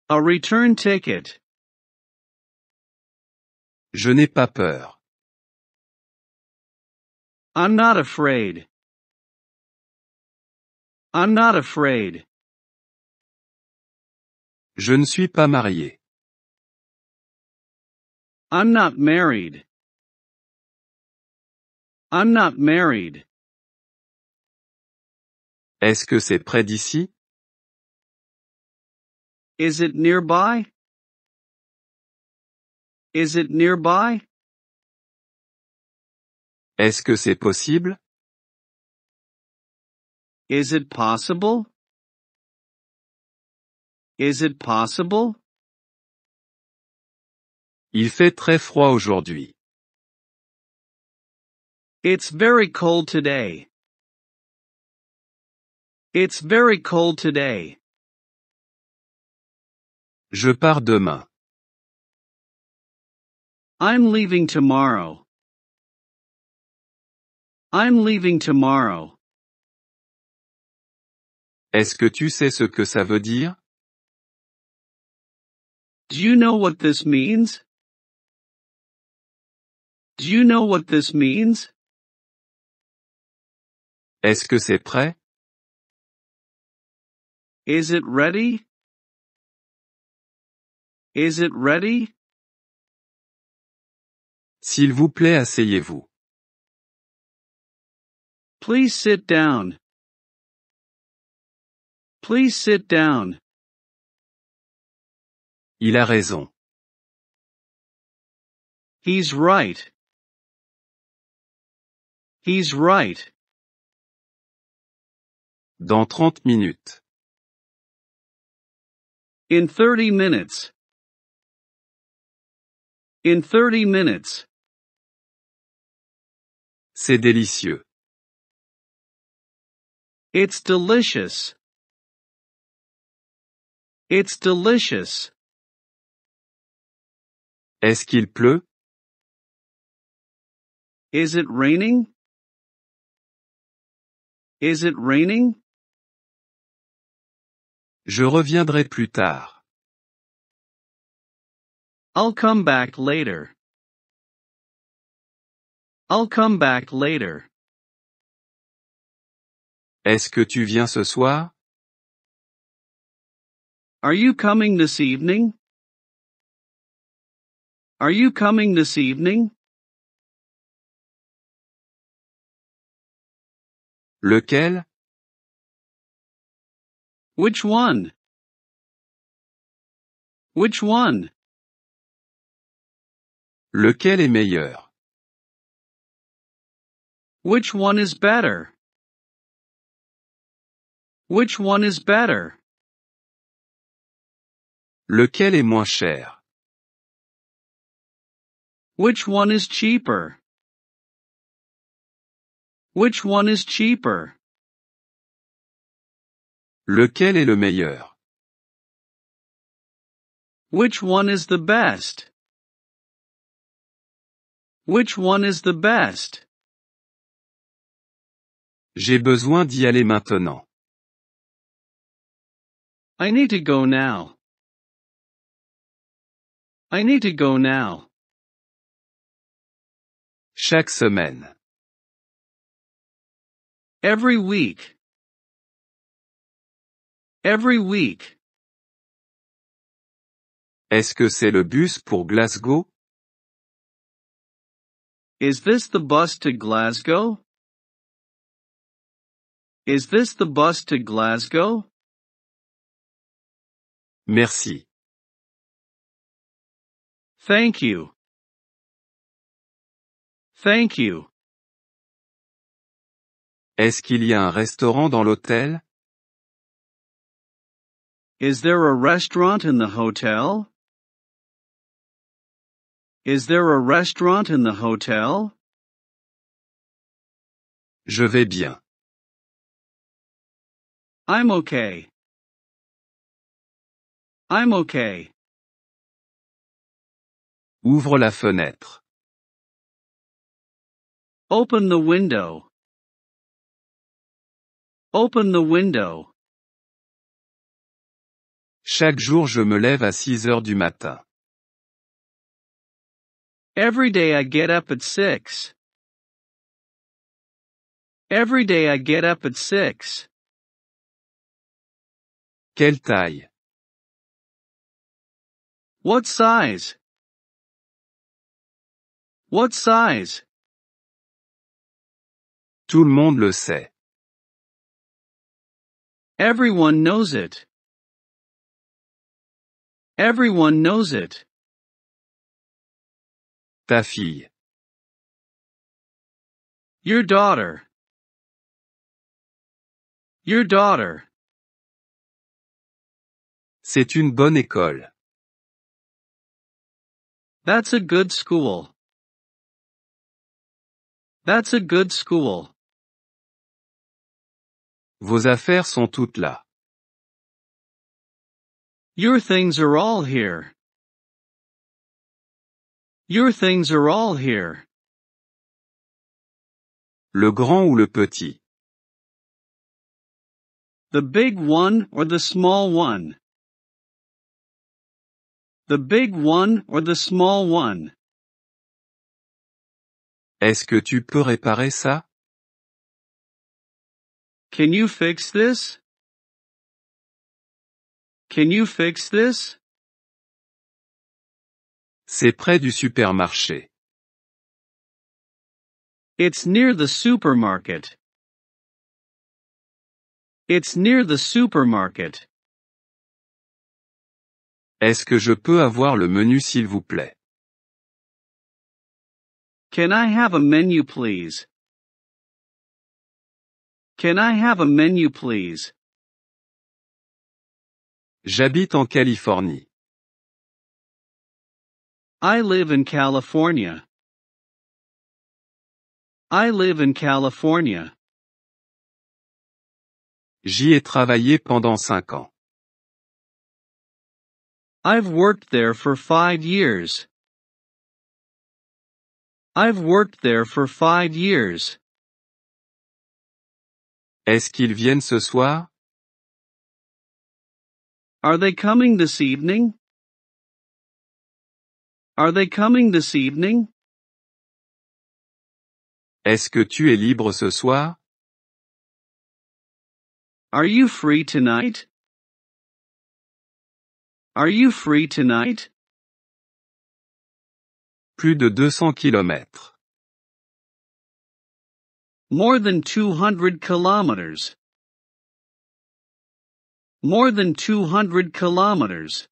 A return ticket. Je n'ai pas peur. I'm not afraid. I'm not afraid. Je ne suis pas marié. I'm not married. I'm not married. Est-ce que c'est près d'ici? Is it nearby? Is it nearby? Est-ce que c'est possible? Is it possible? Is it possible? Il fait très froid aujourd'hui. It's very cold today. It's very cold today. Je pars demain. I'm leaving tomorrow. I'm leaving tomorrow. Est-ce que tu sais ce que ça veut dire? Do you know what this means? Do you know what this means? Est-ce que c'est prêt? Is it ready? Is it ready? S'il vous plaît, asseyez-vous. Please sit down. Please sit down. Il a raison. He's right. He's right. Dans 30 minutes. In 30 minutes. In 30 minutes. C'est délicieux. It's delicious. It's delicious. Est-ce qu'il pleut? Is it raining? Is it raining? Je reviendrai plus tard. I'll come back later. I'll come back later. Est-ce que tu viens ce soir? Are you coming this evening? Are you coming this evening? Lequel? Which one? Which one? Lequel est meilleur? Which one is better? Which one is better? Lequel est moins cher? Which one is cheaper? Which one is cheaper? Lequel est le meilleur? Which one is the best? Which one is the best? J'ai besoin d'y aller maintenant. I need to go now. I need to go now. Chaque semaine. Every week. Every week. Est-ce que c'est le bus pour Glasgow? Is this the bus to Glasgow? Is this the bus to Glasgow? Merci. Thank you. Thank you. Est-ce qu'il y a un restaurant dans l'hôtel? Is there a restaurant in the hotel? Is there a restaurant in the hotel? Je vais bien. I'm okay. I'm okay. Ouvre la fenêtre. Open the window. Open the window. Chaque jour je me lève à 6 heures du matin. Every day I get up at 6. Every day I get up at 6. Quelle taille? What size? What size? Tout le monde le sait. Everyone knows it. Everyone knows it. Ta fille. Your daughter. Your daughter. C'est une bonne école. That's a good school. That's a good school. Vos affaires sont toutes là. Your things are all here. Your things are all here. Le grand ou le petit. The big one or the small one. The big one or the small one. Est-ce que tu peux réparer ça? Can you fix this? Can you fix this? C'est près du supermarché. It's near the supermarket. It's near the supermarket. Est-ce que je peux avoir le menu s'il vous plaît? Can I have a menu please? Can I have a menu please? J'habite en Californie. I live in California. I live in California. J'y ai travaillé pendant cinq ans. I've worked there for five years. I've worked there for five years. Est-ce qu'ils viennent ce soir? Are they coming this evening? Are they coming this evening? Est-ce que tu es libre ce soir? Are you free tonight? Are you free tonight? Plus de 200 kilomètres. More than 200 kilometers. More than 200 kilometers.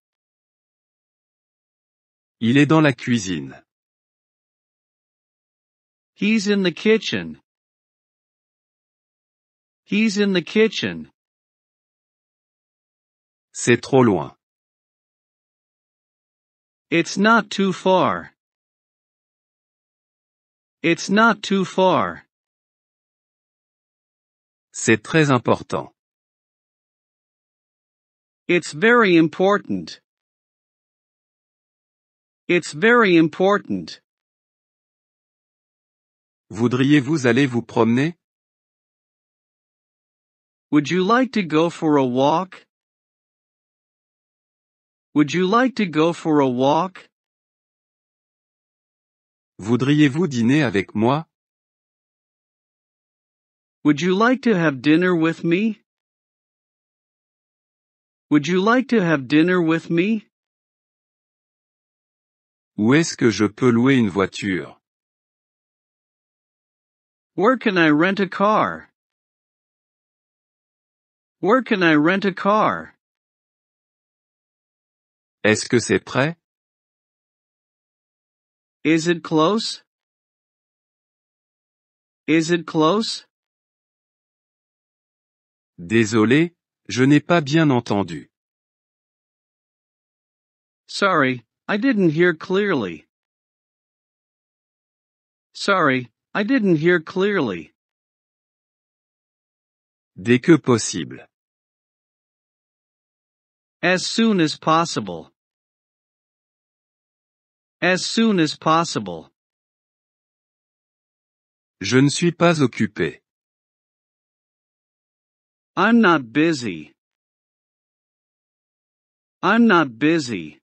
Il est dans la cuisine. He's in the kitchen. He's in the kitchen. C'est trop loin. It's not too far. It's not too far. C'est très important. It's very important. It's very important. Voudriez-vous aller vous promener? Would you like to go for a walk? Would you like to go for a walk? Voudriez-vous dîner avec moi? Would you like to have dinner with me? Would you like to have dinner with me? Où est-ce que je peux louer une voiture? Where can I rent a car? Where can I rent a car? Est-ce que c'est prêt? Is it close? Is it close? Désolé, je n'ai pas bien entendu. Sorry, I didn't hear clearly. Sorry, I didn't hear clearly. Dès que possible. As soon as possible. As soon as possible. Je ne suis pas occupé. I'm not busy. I'm not busy.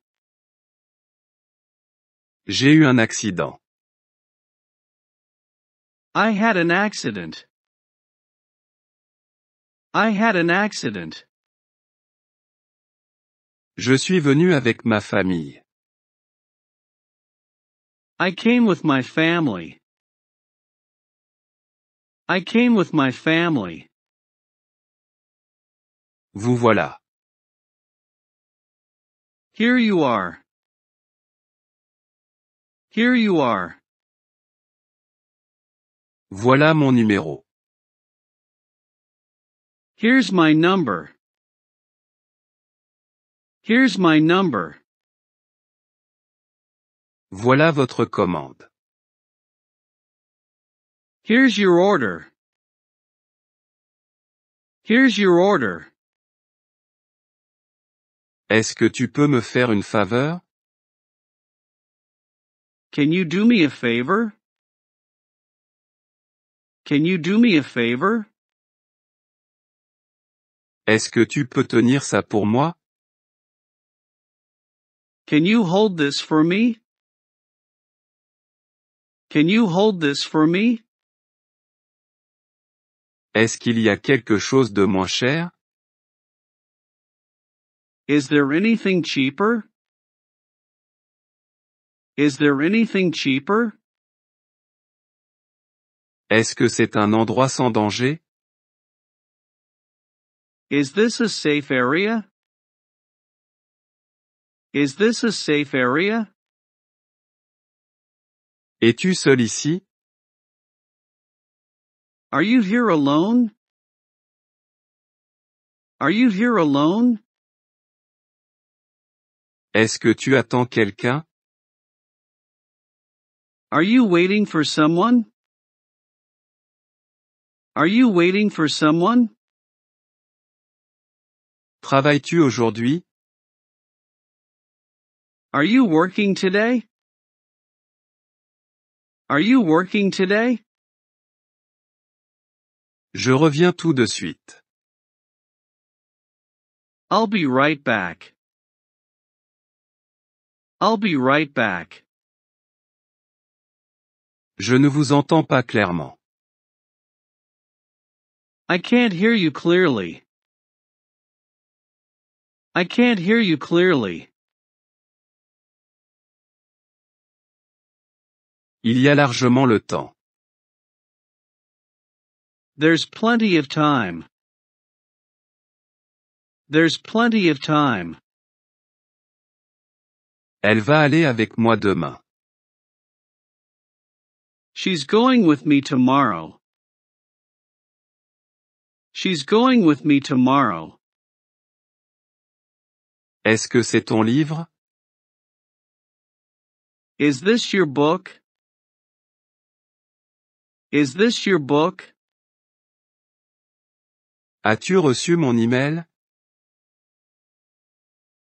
J'ai eu un accident. I had an accident. I had an accident. Je suis venu avec ma famille. I came with my family. I came with my family. Vous voilà. Here you are. Here you are. Voilà mon numéro. Here's my number. Here's my number. Voilà votre commande. Here's your order. Here's your order. Est-ce que tu peux me faire une faveur? Can you do me a favor? Can you do me a favor? Est-ce que tu peux tenir ça pour moi? Can you hold this for me? Can you hold this for me? Est-ce qu'il y a quelque chose de moins cher? Is there anything cheaper? Is there anything cheaper? Est-ce que c'est un endroit sans danger? Is this a safe area? Is this a safe area? Es-tu seul ici? Are you here alone? Are you here alone? Est-ce que tu attends quelqu'un? Are you waiting for someone? Are you waiting for someone? Travailles-tu aujourd'hui? Are you working today? Are you working today? Je reviens tout de suite. I'll be right back. I'll be right back. Je ne vous entends pas clairement. I can't hear you clearly. I can't hear you clearly. Il y a largement le temps. There's plenty of time. There's plenty of time. Elle va aller avec moi demain. She's going with me tomorrow. She's going with me tomorrow. Est-ce que c'est ton livre? Is this your book? Is this your book? As-tu reçu mon email?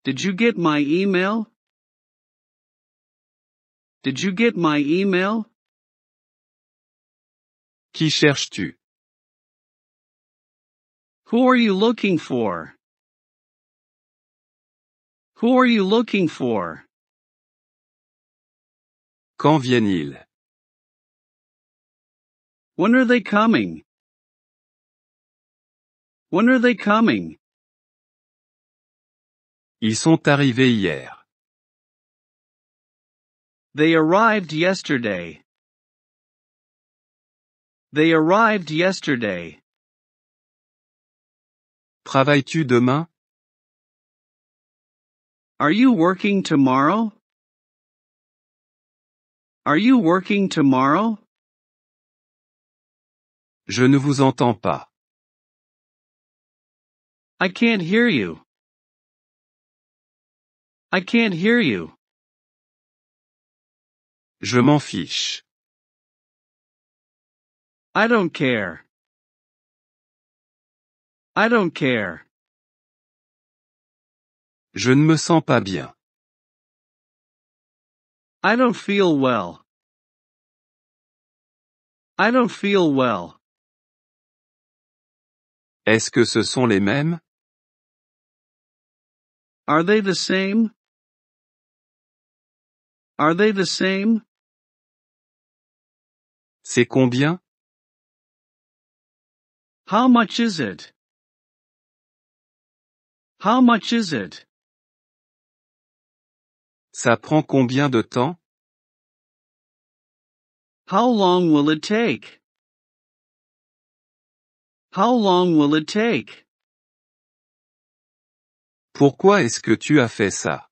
Did you get my email? Did you get my email? Qui cherches-tu? Who are you looking for? Who are you looking for? Quand viennent-ils? When are they coming? When are they coming? Ils sont arrivés hier. They arrived yesterday. They arrived yesterday. Travailles-tu demain? Are you working tomorrow? Are you working tomorrow? Je ne vous entends pas. I can't hear you. I can't hear you. Je m'en fiche. I don't care. I don't care. Je ne me sens pas bien. I don't feel well. I don't feel well. Est-ce que ce sont les mêmes? Are they the same? Are they the same? C'est combien? How much is it? How much is it? Ça prend combien de temps? How long will it take? How long will it take? Pourquoi est-ce que tu as fait ça?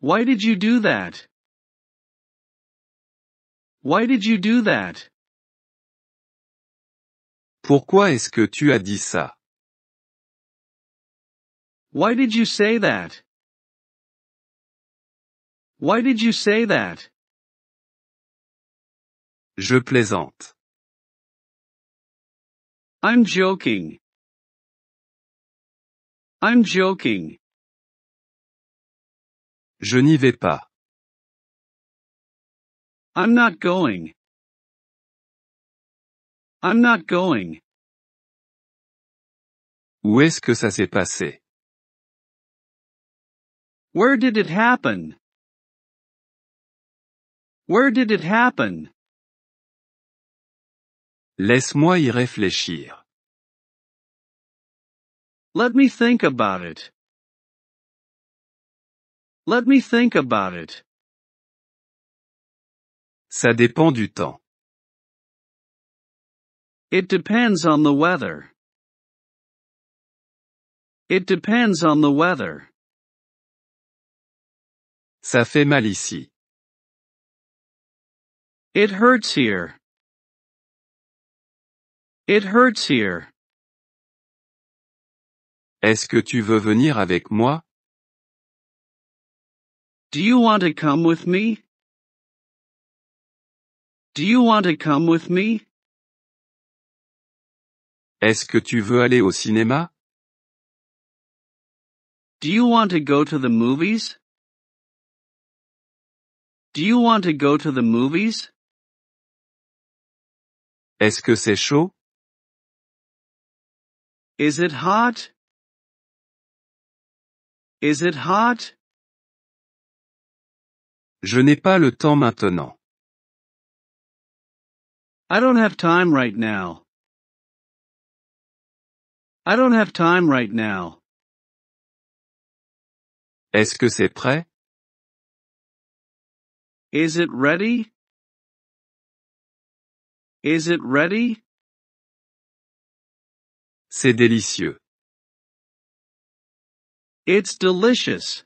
Why did you do that? Why did you do that? Pourquoi est-ce que tu as dit ça? Why did you say that? Why did you say that? Je plaisante. I'm joking. I'm joking. Je n'y vais pas. I'm not going. I'm not going. Où est-ce que ça s'est passé? Where did it happen? Where did it happen? Laisse-moi y réfléchir. Let me think about it. Let me think about it. Ça dépend du temps. It depends on the weather. It depends on the weather. Ça fait mal ici. It hurts here. It hurts here. Est-ce que tu veux venir avec moi? Do you want to come with me? Do you want to come with me? Est-ce que tu veux aller au cinéma? Do you want to go to the movies? Do you want to go to the movies? Est-ce que c'est chaud? Is it hot? Is it hot? Je n'ai pas le temps maintenant. I don't have time right now. I don't have time right now. Est-ce que c'est prêt? Is it ready? Is it ready? C'est délicieux. It's delicious.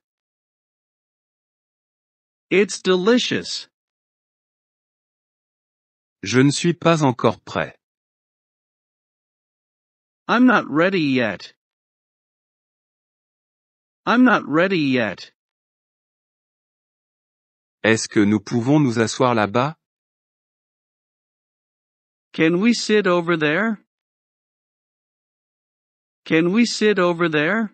It's delicious. Je ne suis pas encore prêt. I'm not ready yet. I'm not ready yet. Est-ce que nous pouvons nous asseoir là-bas? Can we sit over there? Can we sit over there?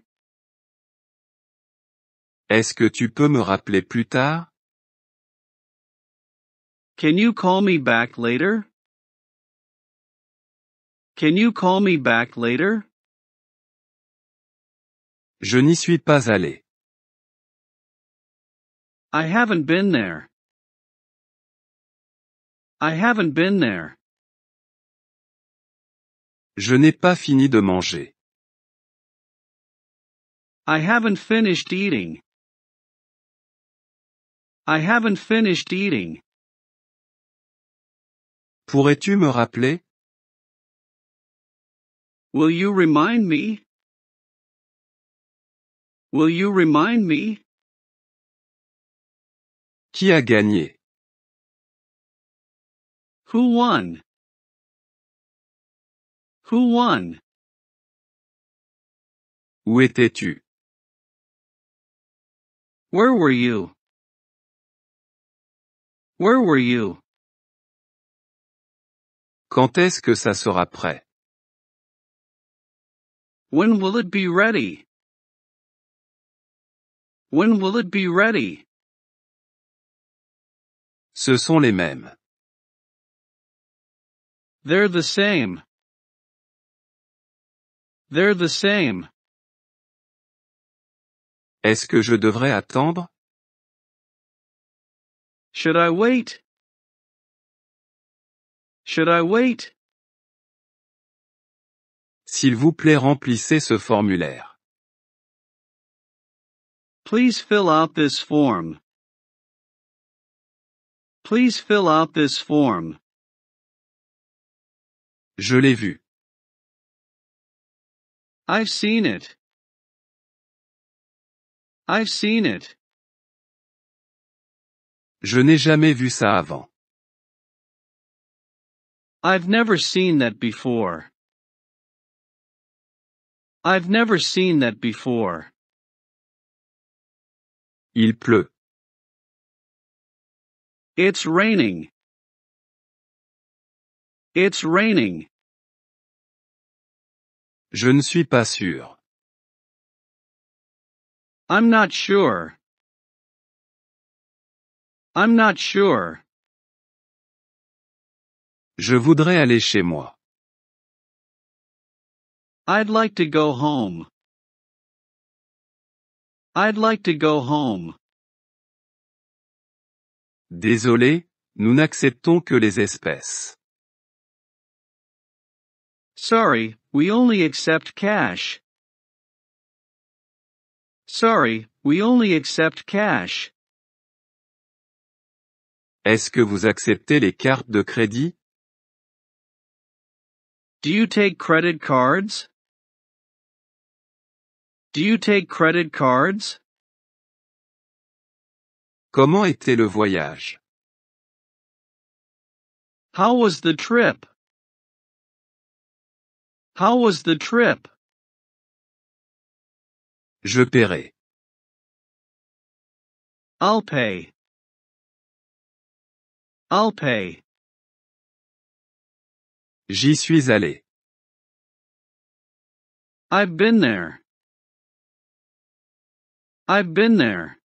Est-ce que tu peux me rappeler plus tard? Can you call me back later? Can you call me back later? Je n'y suis pas allé. I haven't been there. I haven't been there. Je n'ai pas fini de manger. I haven't finished eating. I haven't finished eating. Pourrais-tu me rappeler? Will you remind me? Will you remind me? Qui a gagné? Who won? Who won? Où étais-tu? Where were you? Where were you? Quand est-ce que ça sera prêt? When will it be ready? When will it be ready? Ce sont les mêmes. They're the same. They're the same. Est-ce que je devrais attendre? Should I wait? Should I wait? S'il vous plaît, remplissez ce formulaire. Please fill out this form. Please fill out this form. Je l'ai vu. I've seen it. I've seen it. Je n'ai jamais vu ça avant. I've never seen that before. I've never seen that before. Il pleut. It's raining. It's raining. Je ne suis pas sûr. I'm not sure. I'm not sure. Je voudrais aller chez moi. I'd like to go home. I'd like to go home. Désolé, nous n'acceptons que les espèces. Sorry, we only accept cash. Sorry, we only accept cash. Est-ce que vous acceptez les cartes de crédit? Do you take credit cards? Do you take credit cards? Comment était le voyage? How was the trip? How was the trip? Je paierai. I'll pay. I'll pay. J'y suis allé. I've been there. I've been there.